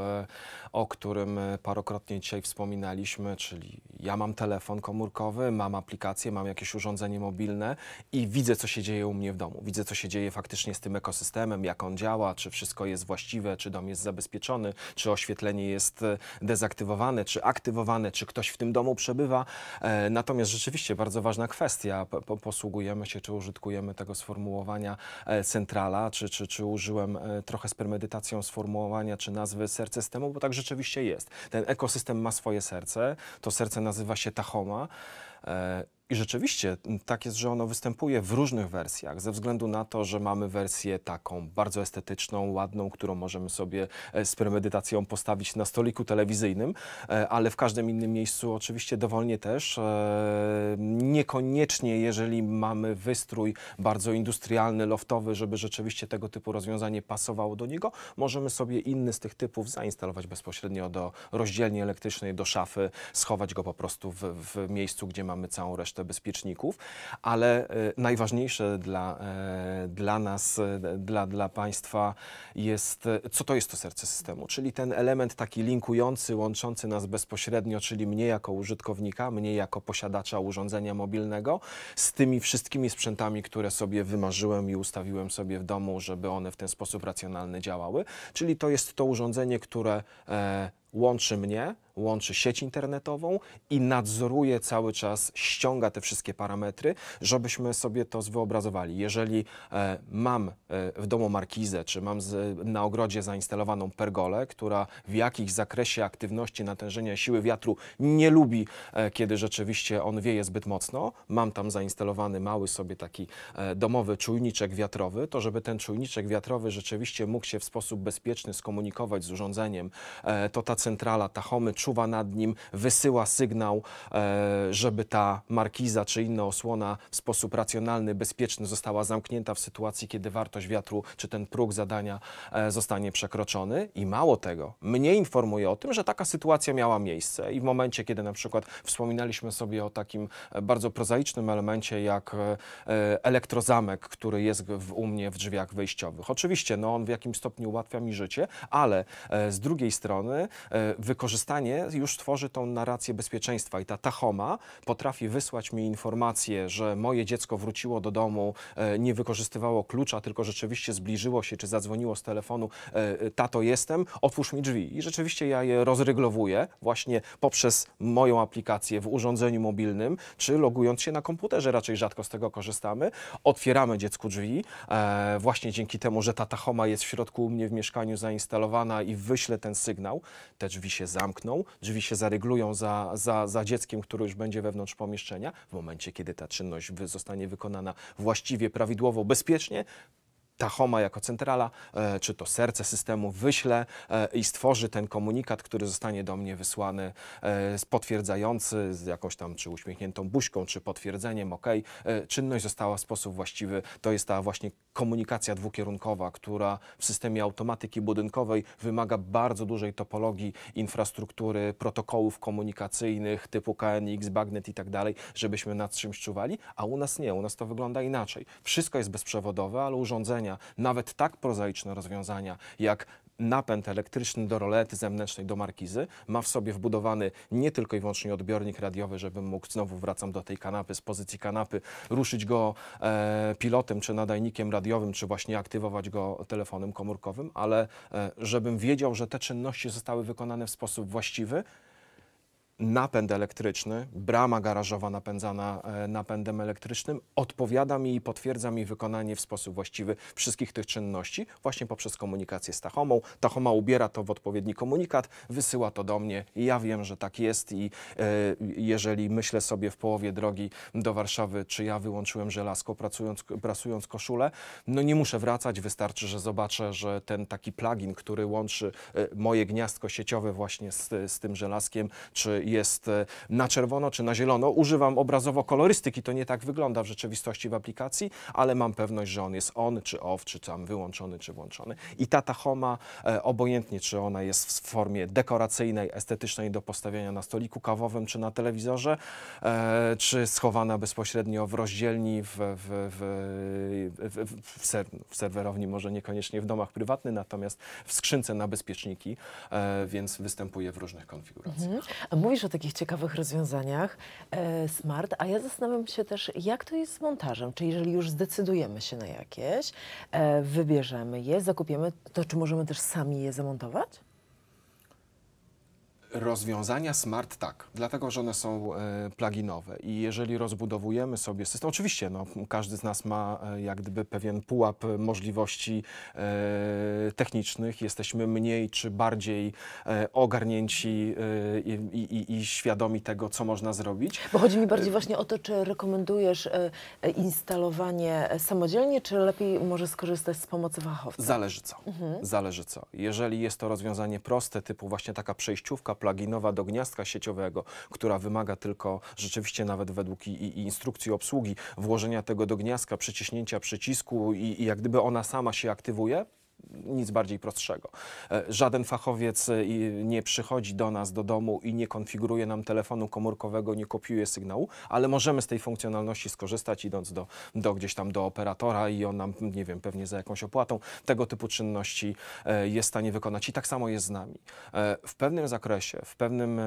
o którym parokrotnie dzisiaj wspominaliśmy, czyli ja mam telefon komórkowy, mam aplikację, mam jakieś urządzenie mobilne i widzę, co się dzieje u mnie w domu. Widzę, co się dzieje faktycznie z tym ekosystemem, jak on działa, czy wszystko jest właściwie właściwe, czy dom jest zabezpieczony, czy oświetlenie jest e, dezaktywowane, czy aktywowane, czy ktoś w tym domu przebywa. E, natomiast rzeczywiście bardzo ważna kwestia, posługujemy się, czy użytkujemy tego sformułowania e, centrala, czy, czy, czy użyłem trochę z premedytacją sformułowania, czy nazwy serce systemu, bo tak rzeczywiście jest. Ten ekosystem ma swoje serce, to serce nazywa się tachoma. E, I rzeczywiście tak jest, że ono występuje w różnych wersjach, ze względu na to, że mamy wersję taką bardzo estetyczną, ładną, którą możemy sobie e, z premedytacją postawić na stoliku telewizyjnym, e, ale w każdym innym miejscu oczywiście dowolnie też. Niekoniecznie, jeżeli mamy wystrój bardzo industrialny, loftowy, żeby rzeczywiście tego typu rozwiązanie pasowało do niego, możemy sobie inny z tych typów zainstalować bezpośrednio do rozdzielni elektrycznej, do szafy, schować go po prostu w, w miejscu, gdzie mamy mamy całą resztę bezpieczników, ale e, najważniejsze dla, e, dla nas, e, dla, dla Państwa jest, co to jest to serce systemu, czyli ten element taki linkujący, łączący nas bezpośrednio, czyli mnie jako użytkownika, mnie jako posiadacza urządzenia mobilnego z tymi wszystkimi sprzętami, które sobie wymarzyłem i ustawiłem sobie w domu, żeby one w ten sposób racjonalny działały. Czyli to jest to urządzenie, które e, łączy mnie łączy sieć internetową i nadzoruje cały czas, ściąga te wszystkie parametry, żebyśmy sobie to zwyobrazowali. Jeżeli e, mam e, w domu markizę, czy mam z, na ogrodzie zainstalowaną pergolę, która w jakichś zakresie aktywności natężenia siły wiatru nie lubi, e, kiedy rzeczywiście on wieje zbyt mocno, mam tam zainstalowany mały sobie taki e, domowy czujniczek wiatrowy, to żeby ten czujniczek wiatrowy rzeczywiście mógł się w sposób bezpieczny skomunikować z urządzeniem, e, to ta centrala, tachomy, czuwa nad nim, wysyła sygnał, e, żeby ta markiza czy inna osłona w sposób racjonalny, bezpieczny została zamknięta w sytuacji, kiedy wartość wiatru czy ten próg zadania e, zostanie przekroczony. I mało tego, mnie informuje o tym, że taka sytuacja miała miejsce i w momencie, kiedy na przykład wspominaliśmy sobie o takim e, bardzo prozaicznym elemencie jak elektrozamek, który jest w, u mnie w drzwiach wejściowych. Oczywiście no, on w jakimś stopniu ułatwia mi życie, ale z drugiej strony wykorzystanie już tworzy tą narrację bezpieczeństwa i ta tachoma potrafi wysłać mi informację, że moje dziecko wróciło do domu, e, nie wykorzystywało klucza, tylko rzeczywiście zbliżyło się czy zadzwoniło z telefonu, e, e, tato jestem, otwórz mi drzwi. I rzeczywiście ja je rozryglowuję właśnie poprzez moją aplikację w urządzeniu mobilnym, czy logując się na komputerze, raczej rzadko z tego korzystamy, otwieramy dziecku drzwi, właśnie dzięki temu, że ta tachoma jest w środku u mnie w mieszkaniu zainstalowana i wyślę ten sygnał, te drzwi się zamkną, drzwi się zaryglują za, za, za dzieckiem, które już będzie wewnątrz pomieszczenia. W momencie, kiedy ta czynność zostanie wykonana właściwie, prawidłowo, bezpiecznie, Tahoma jako centrala, e, czy to serce systemu wyśle e, i stworzy ten komunikat, który zostanie do mnie wysłany e, potwierdzający z jakąś tam czy uśmiechniętą buźką, czy potwierdzeniem, ok, czynność została w sposób właściwy. To jest ta właśnie komunikacja dwukierunkowa, która w systemie automatyki budynkowej wymaga bardzo dużej topologii infrastruktury, protokołów komunikacyjnych typu KNX, bagnet i tak dalej, żebyśmy nad czymś czuwali, a u nas nie, u nas to wygląda inaczej. Wszystko jest bezprzewodowe, ale urządzenie rozwiązania, nawet tak prozaiczne rozwiązania jak napęd elektryczny do rolety zewnętrznej, do markizy. Ma w sobie wbudowany nie tylko i wyłącznie odbiornik radiowy, żebym mógł, znowu wracam do tej kanapy, z pozycji kanapy, ruszyć go e, pilotem czy nadajnikiem radiowym, czy właśnie aktywować go telefonem komórkowym, ale e, żebym wiedział, że te czynności zostały wykonane w sposób właściwy, napęd elektryczny, brama garażowa napędzana e, napędem elektrycznym odpowiada mi i potwierdza mi wykonanie w sposób właściwy wszystkich tych czynności właśnie poprzez komunikację z Tachomą. Tachoma ubiera to w odpowiedni komunikat, wysyła to do mnie i ja wiem, że tak jest i e, jeżeli myślę sobie w połowie drogi do Warszawy, czy ja wyłączyłem żelazko pracując, prasując koszulę, no nie muszę wracać, wystarczy, że zobaczę, że ten taki plugin, który łączy e, moje gniazdko sieciowe właśnie z, z tym żelazkiem, czy jest e, na czerwono czy na zielono. Używam obrazowo kolorystyki, to nie tak wygląda w rzeczywistości w aplikacji, ale mam pewność, że on jest on czy off, czy tam wyłączony czy włączony. I ta tachoma, e, obojętnie czy ona jest w formie dekoracyjnej, estetycznej do postawienia na stoliku kawowym czy na telewizorze, e, czy schowana bezpośrednio w rozdzielni, w, w, w serwerowni, może niekoniecznie w domach prywatnych, natomiast w skrzynce na bezpieczniki, więc występuje w różnych konfiguracjach. Mhm mówisz o takich ciekawych rozwiązaniach e, smart, a ja zastanawiam się też, jak to jest z montażem. Czy jeżeli już zdecydujemy się na jakieś, e, wybierzemy je, zakupimy, to czy możemy też sami je zamontować? rozwiązania smart tak, dlatego że one są e, pluginowe i jeżeli rozbudowujemy sobie system, oczywiście no, każdy z nas ma e, jak gdyby pewien pułap e, możliwości technicznych, jesteśmy mniej czy bardziej ogarnięci i, i, i świadomi tego, co można zrobić. Bo chodzi mi bardziej właśnie o to, czy rekomendujesz instalowanie samodzielnie, czy lepiej może skorzystać z pomocy fachowca? Zależy co. Mhm. Zależy co. Jeżeli jest to rozwiązanie proste, typu właśnie taka przejściówka, pluginowa do gniazdka sieciowego, która wymaga tylko rzeczywiście nawet według i, i instrukcji obsługi włożenia tego do gniazdka, przyciśnięcia przycisku i, i jak gdyby ona sama się aktywuje, nic bardziej prostszego. E, żaden fachowiec e, nie przychodzi do nas do domu i nie konfiguruje nam telefonu komórkowego, nie kopiuje sygnału, ale możemy z tej funkcjonalności skorzystać idąc do, do gdzieś tam do operatora i on nam, nie wiem, pewnie za jakąś opłatą tego typu czynności e, jest w stanie wykonać i tak samo jest z nami. W pewnym zakresie, w pewnym,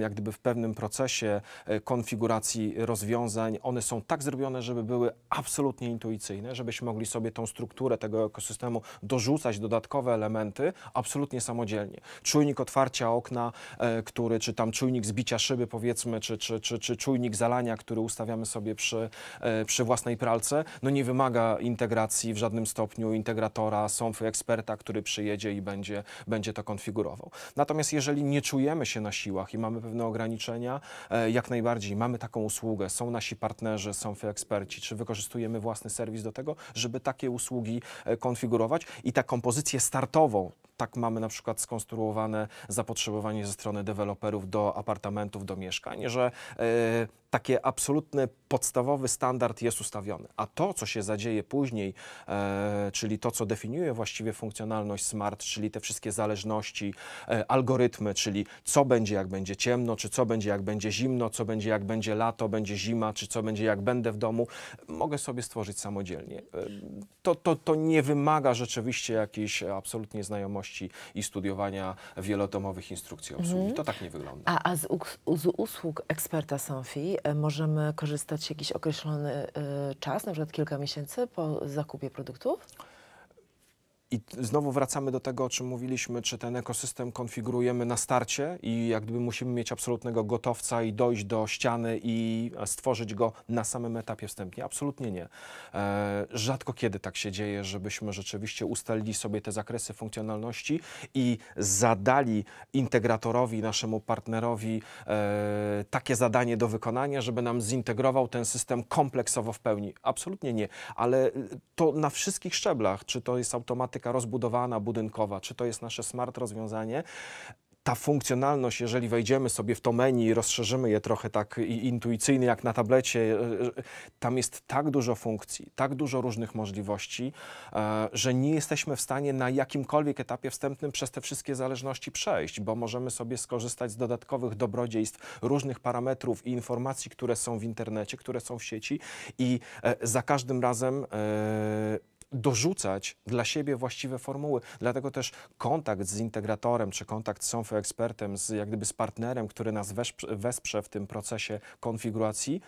jak gdyby w pewnym procesie konfiguracji rozwiązań, one są tak zrobione, żeby były absolutnie intuicyjne, żebyśmy mogli sobie tą strukturę tego ekosystemu dorzucać dodatkowe elementy absolutnie samodzielnie. Czujnik otwarcia okna, e, który, czy tam czujnik zbicia szyby powiedzmy, czy, czy, czy, czy czujnik zalania, który ustawiamy sobie przy, e, przy własnej pralce, no nie wymaga integracji w żadnym stopniu integratora, sąfy eksperta, który przyjedzie i będzie, będzie to konfigurował. Natomiast jeżeli nie czujemy się na siłach i mamy pewne ograniczenia, e, jak najbardziej mamy taką usługę, są nasi partnerzy, są eksperci, czy wykorzystujemy własny serwis do tego, żeby takie usługi konfigurować, i ta kompozycję startową, tak mamy na przykład skonstruowane zapotrzebowanie ze strony deweloperów do apartamentów, do mieszkań, że e, takie absolutny, podstawowy standard jest ustawiony. A to, co się zadzieje później, e, czyli to, co definiuje właściwie funkcjonalność smart, czyli te wszystkie zależności, e, algorytmy, czyli co będzie, jak będzie ciemno, czy co będzie, jak będzie zimno, co będzie, jak będzie lato, będzie zima, czy co będzie, jak będę w domu, mogę sobie stworzyć samodzielnie. E, to, to, to nie wymaga rzeczywiście jakiejś absolutnie znajomości i studiowania wielotomowych instrukcji obsługi. Mhm. To tak nie wygląda. A, a z, usług eksperta Sanfi e, E, możemy korzystać jakiś określony e, czas, na przykład kilka miesięcy po zakupie produktów? I znowu wracamy do tego, o czym mówiliśmy, czy ten ekosystem konfigurujemy na starcie i jak gdyby musimy mieć absolutnego gotowca i dojść do ściany i stworzyć go na samym etapie wstępnie. Absolutnie nie. E, rzadko kiedy tak się dzieje, żebyśmy rzeczywiście ustalili sobie te zakresy funkcjonalności i zadali integratorowi, naszemu partnerowi e, takie zadanie do wykonania, żeby nam zintegrował ten system kompleksowo w pełni. Absolutnie nie, ale e, to na wszystkich szczeblach, czy to jest automatycznie, rozbudowana, budynkowa, czy to jest nasze smart rozwiązanie, ta funkcjonalność, jeżeli wejdziemy sobie w to menu i rozszerzymy je trochę tak intuicyjnie jak na tablecie, e, e, tam jest tak dużo funkcji, tak dużo różnych możliwości, e, że nie jesteśmy w stanie na jakimkolwiek etapie wstępnym przez te wszystkie zależności przejść, bo możemy sobie skorzystać z dodatkowych dobrodziejstw, różnych parametrów i informacji, które są w internecie, które są w sieci i za każdym razem dorzucać dla siebie właściwe formuły. Dlatego też kontakt z integratorem, czy kontakt z Sonfo ekspertem, z, jak gdyby z partnerem, który nas wesprze w tym procesie konfiguracji,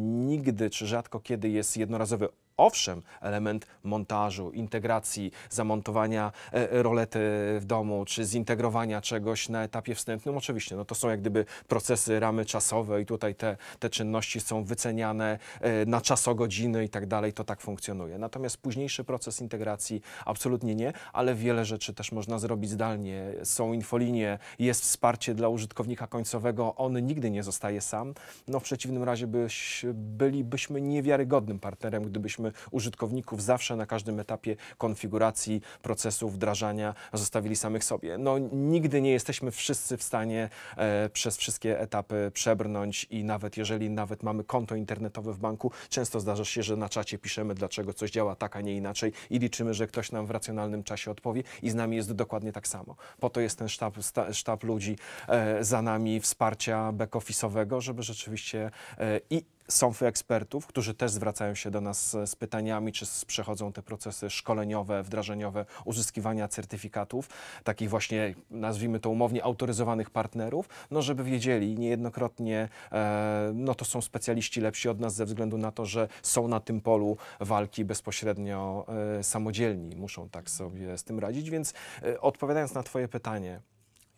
nigdy czy rzadko kiedy jest jednorazowy owszem, element montażu, integracji, zamontowania e, e, rolety w domu, czy zintegrowania czegoś na etapie wstępnym, oczywiście, no to są jak gdyby procesy, ramy czasowe i tutaj te, te czynności są wyceniane e, na czasogodziny i tak dalej, to tak funkcjonuje. Natomiast późniejszy proces integracji absolutnie nie, ale wiele rzeczy też można zrobić zdalnie. Są infolinie, jest wsparcie dla użytkownika końcowego, on nigdy nie zostaje sam. No w przeciwnym razie byś, bylibyśmy niewiarygodnym partnerem, gdybyśmy użytkowników zawsze na każdym etapie konfiguracji procesu wdrażania zostawili samych sobie. No, nigdy nie jesteśmy wszyscy w stanie e, przez wszystkie etapy przebrnąć i nawet jeżeli nawet mamy konto internetowe w banku, często zdarza się, że na czacie piszemy, dlaczego coś działa tak, a nie inaczej i liczymy, że ktoś nam w racjonalnym czasie odpowie i z nami jest dokładnie tak samo. Po to jest ten sztab, sta, sztab ludzi e, za nami, wsparcia back-office'owego, żeby rzeczywiście e, i są ekspertów, którzy też zwracają się do nas z pytaniami, czy przechodzą te procesy szkoleniowe, wdrażeniowe, uzyskiwania certyfikatów, takich właśnie, nazwijmy to umownie, autoryzowanych partnerów, no żeby wiedzieli niejednokrotnie, e, no to są specjaliści lepsi od nas ze względu na to, że są na tym polu walki bezpośrednio e, samodzielni, muszą tak sobie z tym radzić, więc e, odpowiadając na Twoje pytanie,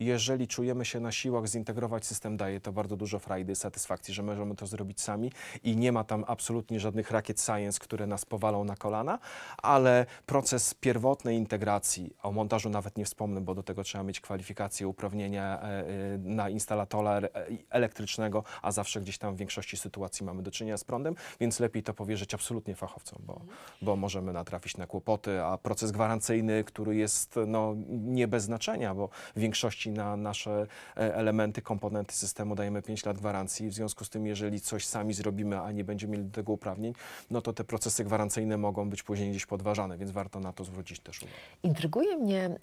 jeżeli czujemy się na siłach, zintegrować system daje to bardzo dużo frajdy, satysfakcji, że możemy to zrobić sami i nie ma tam absolutnie żadnych rakiet science, które nas powalą na kolana, ale proces pierwotnej integracji, o montażu nawet nie wspomnę, bo do tego trzeba mieć kwalifikacje, uprawnienia e, e, na instalatora e, elektrycznego, a zawsze gdzieś tam w większości sytuacji mamy do czynienia z prądem, więc lepiej to powierzyć absolutnie fachowcom, bo, bo możemy natrafić na kłopoty, a proces gwarancyjny, który jest no, nie bez znaczenia, bo w większości na nasze e, elementy, komponenty systemu, dajemy 5 lat gwarancji. W związku z tym, jeżeli coś sami zrobimy, a nie będziemy mieli do tego uprawnień, no to te procesy gwarancyjne mogą być później gdzieś podważane, więc warto na to zwrócić też uwagę. Intryguje mnie,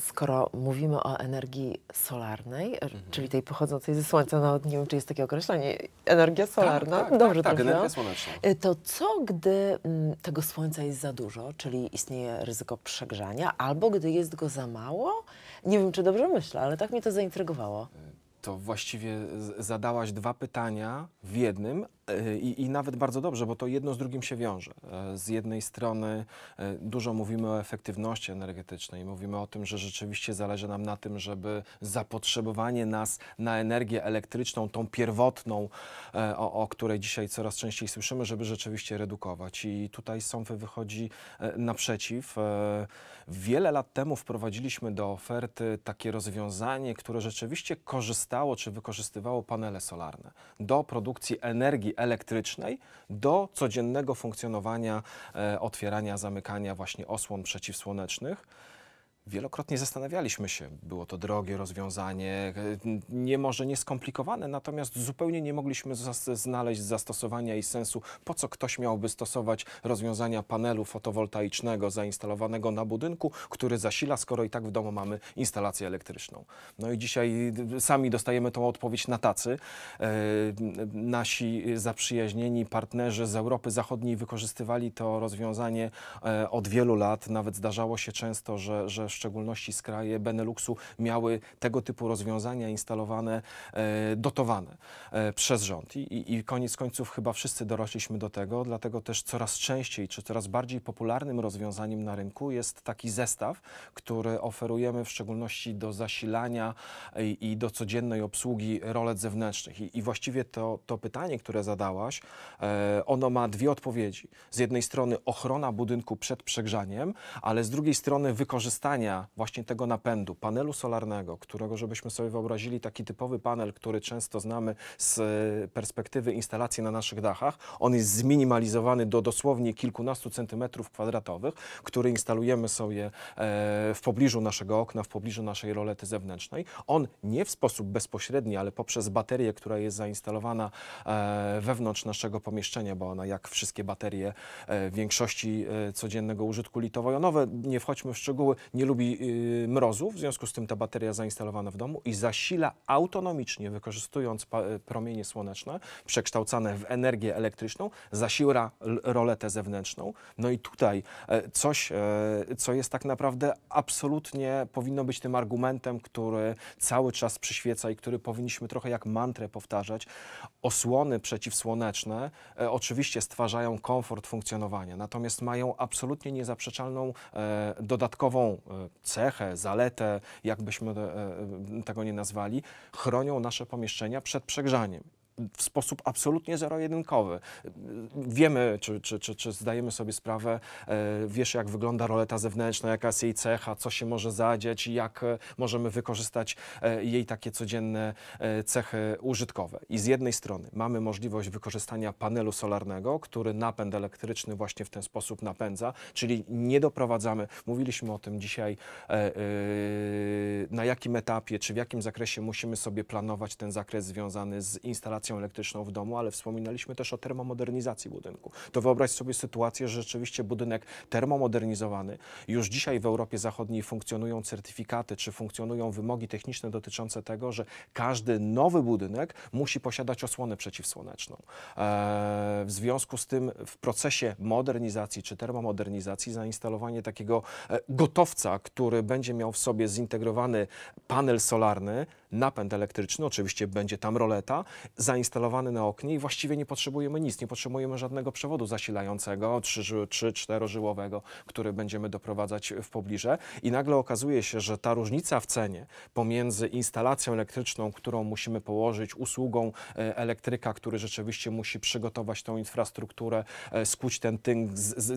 skoro mówimy o energii solarnej, mhm. czyli tej pochodzącej ze Słońca, no nie wiem, czy jest takie określenie, energia tak, solarna, tak, tak, dobrze tak, tak energia słoneczna. Y, to co, gdy tego Słońca jest za dużo, czyli istnieje ryzyko przegrzania, albo gdy jest go za mało? Nie wiem, czy dobrze myślę ale tak mnie to zaintrygowało. To właściwie zadałaś dwa pytania w jednym, E, I, I, nawet bardzo dobrze, bo to jedno z drugim się wiąże. E, z jednej strony e, dużo mówimy o efektywności energetycznej, mówimy o tym, że rzeczywiście zależy nam na tym, żeby zapotrzebowanie nas na energię elektryczną, tą pierwotną, o, o której dzisiaj coraz częściej słyszymy, żeby rzeczywiście redukować. I tutaj Sąfy wychodzi naprzeciw. Wiele lat temu wprowadziliśmy do oferty takie rozwiązanie, które rzeczywiście korzystało czy wykorzystywało panele solarne do produkcji energii elektrycznej do codziennego funkcjonowania, e, otwierania, zamykania właśnie osłon przeciwsłonecznych. Wielokrotnie zastanawialiśmy się, było to drogie rozwiązanie, e, nie może nieskomplikowane, natomiast zupełnie nie mogliśmy znaleźć zastosowania i sensu, po co ktoś miałby stosować rozwiązania panelu fotowoltaicznego zainstalowanego na budynku, który zasila, skoro i tak w domu mamy instalację elektryczną. No i dzisiaj e, sami dostajemy tą odpowiedź na tacy. E, nasi zaprzyjaźnieni partnerzy z Europy Zachodniej wykorzystywali to rozwiązanie od wielu lat, nawet zdarzało się często, że, że szczególności z kraje Beneluxu, miały tego typu rozwiązania instalowane, e, dotowane e, przez rząd. I, I koniec końców chyba wszyscy dorośliśmy do tego, dlatego też coraz częściej czy coraz bardziej popularnym rozwiązaniem na rynku jest taki zestaw, który oferujemy w szczególności do zasilania i, e, i do codziennej obsługi rolet zewnętrznych. I, i właściwie to, to pytanie, które zadałaś, ono ma dwie odpowiedzi. Z jednej strony ochrona budynku przed przegrzaniem, ale z drugiej strony wykorzystanie właśnie tego napędu, panelu solarnego, którego, żebyśmy sobie wyobrazili taki typowy panel, który często znamy z e, perspektywy instalacji na naszych dachach, on jest zminimalizowany do dosłownie kilkunastu centymetrów kwadratowych, który instalujemy sobie e, w pobliżu naszego okna, w pobliżu naszej rolety zewnętrznej. On nie w sposób bezpośredni, ale poprzez baterię, która jest zainstalowana e, wewnątrz naszego pomieszczenia, bo ona jak wszystkie baterie większości codziennego użytku litowo-jonowe, nie wchodźmy w szczegóły, nie lubi y, mrozów, w związku z tym ta bateria zainstalowana w domu i zasila autonomicznie, wykorzystując y, promienie słoneczne, przekształcane w energię elektryczną, zasila roletę zewnętrzną. No i tutaj e, coś, e, co jest tak naprawdę absolutnie, powinno być tym argumentem, który cały czas przyświeca i który powinniśmy trochę jak mantrę powtarzać. Osłony przeciwsłoneczne e, oczywiście stwarzają komfort funkcjonowania, natomiast mają absolutnie niezaprzeczalną dodatkową cechę, zaletę, jakbyśmy e, e, tego nie nazwali, chronią nasze pomieszczenia przed przegrzaniem w sposób absolutnie zero-jedynkowy. Wiemy, czy, czy, czy, czy zdajemy sobie sprawę, e, wiesz jak wygląda roleta zewnętrzna, jaka jest jej cecha, co się może zadzieć, jak e, możemy wykorzystać e, jej takie codzienne cechy użytkowe. I z jednej strony mamy możliwość wykorzystania panelu solarnego, który napęd elektryczny właśnie w ten sposób napędza, czyli nie doprowadzamy, mówiliśmy o tym dzisiaj, na jakim etapie, czy w jakim zakresie musimy sobie planować ten zakres związany z instalacją instalacją elektryczną w domu, ale wspominaliśmy też o termomodernizacji budynku. To wyobraź sobie sytuację, że rzeczywiście budynek termomodernizowany, już dzisiaj w Europie Zachodniej funkcjonują certyfikaty, czy funkcjonują wymogi techniczne dotyczące tego, że każdy nowy budynek musi posiadać osłonę przeciwsłoneczną. Eee, w związku z tym w procesie modernizacji czy termomodernizacji zainstalowanie takiego e, gotowca, który będzie miał w sobie zintegrowany panel solarny, napęd elektryczny, oczywiście będzie tam roleta, zainstalowany na oknie i właściwie nie potrzebujemy nic, nie potrzebujemy żadnego przewodu zasilającego, czy, czy czterożyłowego, który będziemy doprowadzać w pobliże i nagle okazuje się, że ta różnica w cenie pomiędzy instalacją elektryczną, którą musimy położyć, usługą e, elektryka, który rzeczywiście musi przygotować tą infrastrukturę, e, skuć ten tynk,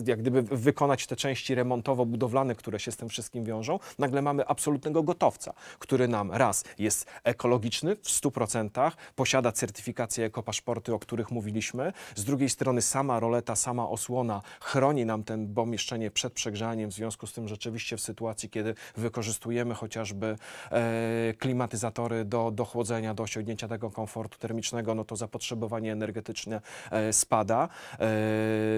jak gdyby wykonać te części remontowo-budowlane, które się z tym wszystkim wiążą, nagle mamy absolutnego gotowca, który nam raz jest ekologiczny w 100%, posiada certyfikację ekopaszporty, o których mówiliśmy. Z drugiej strony sama roleta, sama osłona chroni nam ten pomieszczenie przed przegrzaniem, w związku z tym rzeczywiście w sytuacji, kiedy wykorzystujemy chociażby e, klimatyzatory do, do chłodzenia, do osiągnięcia tego komfortu termicznego, no to zapotrzebowanie energetyczne e, spada. E,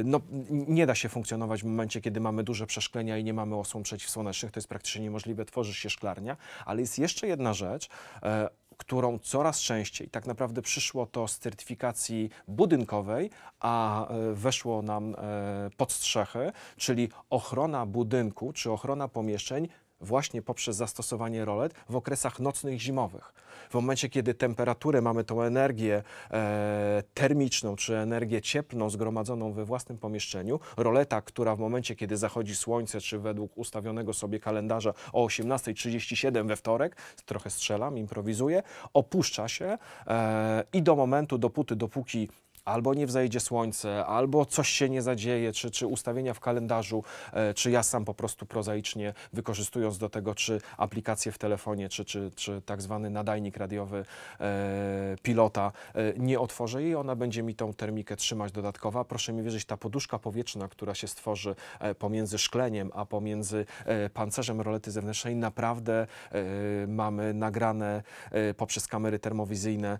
no, nie da się funkcjonować w momencie, kiedy mamy duże przeszklenia i nie mamy osłon przeciwsłonecznych, to jest praktycznie niemożliwe, tworzy się szklarnia, ale jest jeszcze jedna rzecz, E, którą coraz częściej, tak naprawdę przyszło to z certyfikacji budynkowej, a e, weszło nam e, pod strzechy, czyli ochrona budynku czy ochrona pomieszczeń właśnie poprzez zastosowanie rolet w okresach nocnych, zimowych. W momencie, kiedy temperaturę mamy tą energię e, termiczną czy energię cieplną zgromadzoną we własnym pomieszczeniu, roleta, która w momencie, kiedy zachodzi słońce, czy według ustawionego sobie kalendarza o 18.37 we wtorek, trochę strzelam, improwizuję, opuszcza się e, i do momentu, dopóty, dopóki albo nie wzejdzie słońce, albo coś się nie zadzieje, czy, czy ustawienia w kalendarzu, e, czy ja sam po prostu prozaicznie wykorzystując do tego, czy aplikację w telefonie, czy, czy, czy tak zwany nadajnik radiowy e, pilota, e, nie otworzę jej, ona będzie mi tą termikę trzymać dodatkowa. Proszę mi wierzyć, ta poduszka powietrzna, która się stworzy e, pomiędzy szkleniem, a pomiędzy e, pancerzem rolety zewnętrznej, naprawdę mamy nagrane poprzez kamery termowizyjne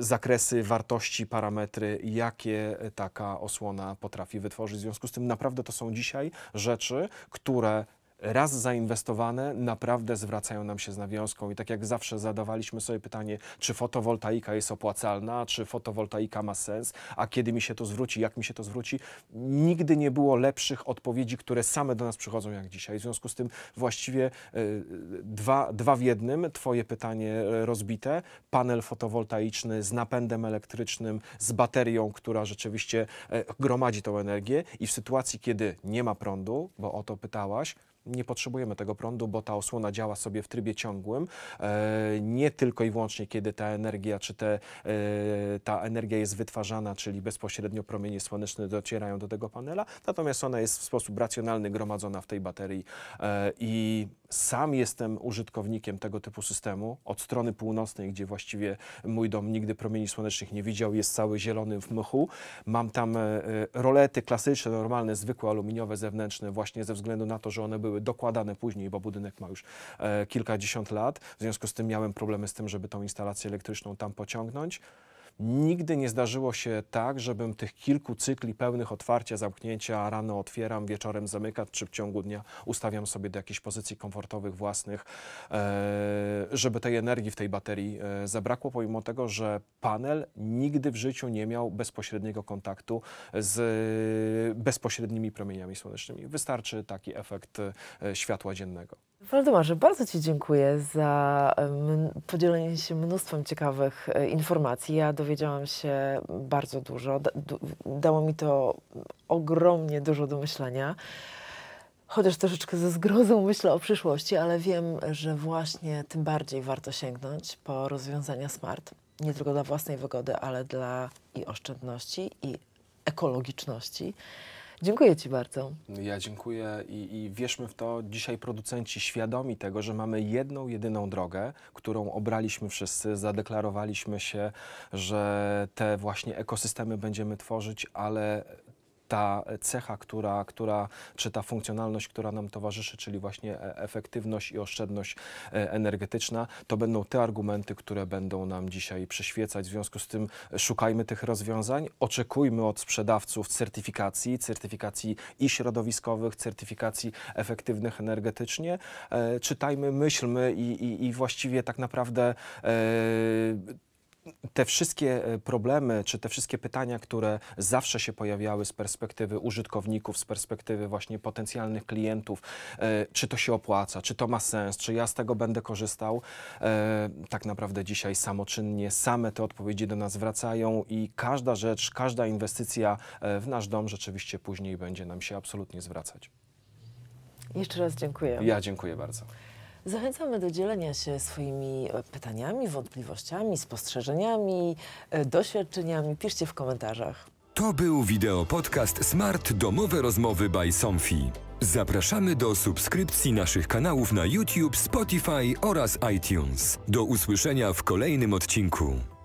zakresy wartości, wartości, parametry, jakie taka osłona potrafi wytworzyć. W związku z tym naprawdę to są dzisiaj rzeczy, które raz zainwestowane naprawdę zwracają nam się z nawiązką. I tak jak zawsze zadawaliśmy sobie pytanie, czy fotowoltaika jest opłacalna, czy fotowoltaika ma sens, a kiedy mi się to zwróci, jak mi się to zwróci, nigdy nie było lepszych odpowiedzi, które same do nas przychodzą jak dzisiaj. W związku z tym właściwie e, dwa, dwa w jednym, twoje pytanie e, rozbite, panel fotowoltaiczny z napędem elektrycznym, z baterią, która rzeczywiście e, gromadzi tą energię i w sytuacji, kiedy nie ma prądu, bo o to pytałaś, nie potrzebujemy tego prądu, bo ta osłona działa sobie w trybie ciągłym, e, nie tylko i wyłącznie kiedy ta energia, czy te, e, ta energia jest wytwarzana, czyli bezpośrednio promienie słoneczne docierają do tego panela, natomiast ona jest w sposób racjonalny gromadzona w tej baterii e, i sam jestem użytkownikiem tego typu systemu od strony północnej, gdzie właściwie mój dom nigdy promieni słonecznych nie widział, jest cały zielony w mchu. Mam tam e, e, rolety klasyczne, normalne, zwykłe, aluminiowe, zewnętrzne, właśnie ze względu na to, że one były dokładane później, bo budynek ma już e, kilkadziesiąt lat. W związku z tym miałem problemy z tym, żeby tą instalację elektryczną tam pociągnąć. Nigdy nie zdarzyło się tak, żebym tych kilku cykli pełnych otwarcia, zamknięcia, rano otwieram, wieczorem zamykam, czy w ciągu dnia ustawiam sobie do jakichś pozycji komfortowych, własnych, e, żeby tej energii w tej baterii e, zabrakło, pomimo tego, że panel nigdy w życiu nie miał bezpośredniego kontaktu z e, bezpośrednimi promieniami słonecznymi. Wystarczy taki efekt światła dziennego. Waldemarze, bardzo Ci dziękuję za podzielenie się mnóstwem ciekawych e, informacji. Ja dowiedziałam się bardzo dużo. Dało mi to ogromnie dużo do myślenia. Chociaż troszeczkę ze zgrozą myślę o przyszłości, ale wiem, że właśnie tym bardziej warto sięgnąć po rozwiązania smart. Nie tylko dla własnej wygody, ale dla i oszczędności, i ekologiczności. Dziękuję Ci bardzo. Ja dziękuję i, i wierzmy w to, dzisiaj producenci świadomi tego, że mamy jedną, jedyną drogę, którą obraliśmy wszyscy, zadeklarowaliśmy się, że te właśnie ekosystemy będziemy tworzyć, ale ta cecha, która, która, czy ta funkcjonalność, która nam towarzyszy, czyli właśnie e, efektywność i oszczędność e, energetyczna, to będą te argumenty, które będą nam dzisiaj przyświecać. W związku z tym e, szukajmy tych rozwiązań, oczekujmy od sprzedawców certyfikacji, certyfikacji i środowiskowych, certyfikacji efektywnych energetycznie. Czytajmy, myślmy i, i, i właściwie tak naprawdę te wszystkie e, problemy, czy te wszystkie pytania, które zawsze się pojawiały z perspektywy użytkowników, z perspektywy właśnie potencjalnych klientów, e, czy to się opłaca, czy to ma sens, czy ja z tego będę korzystał, e, tak naprawdę dzisiaj samoczynnie same te odpowiedzi do nas wracają i każda rzecz, każda inwestycja w nasz dom rzeczywiście później będzie nam się absolutnie zwracać. Jeszcze raz dziękuję. Ja dziękuję bardzo. Zachęcamy do dzielenia się swoimi e, pytaniami, wątpliwościami, spostrzeżeniami, e, doświadczeniami. Piszcie w komentarzach. To był wideo podcast Smart Domowe Rozmowy by Somfy. Zapraszamy do subskrypcji naszych kanałów na YouTube, Spotify oraz iTunes. Do usłyszenia w kolejnym odcinku.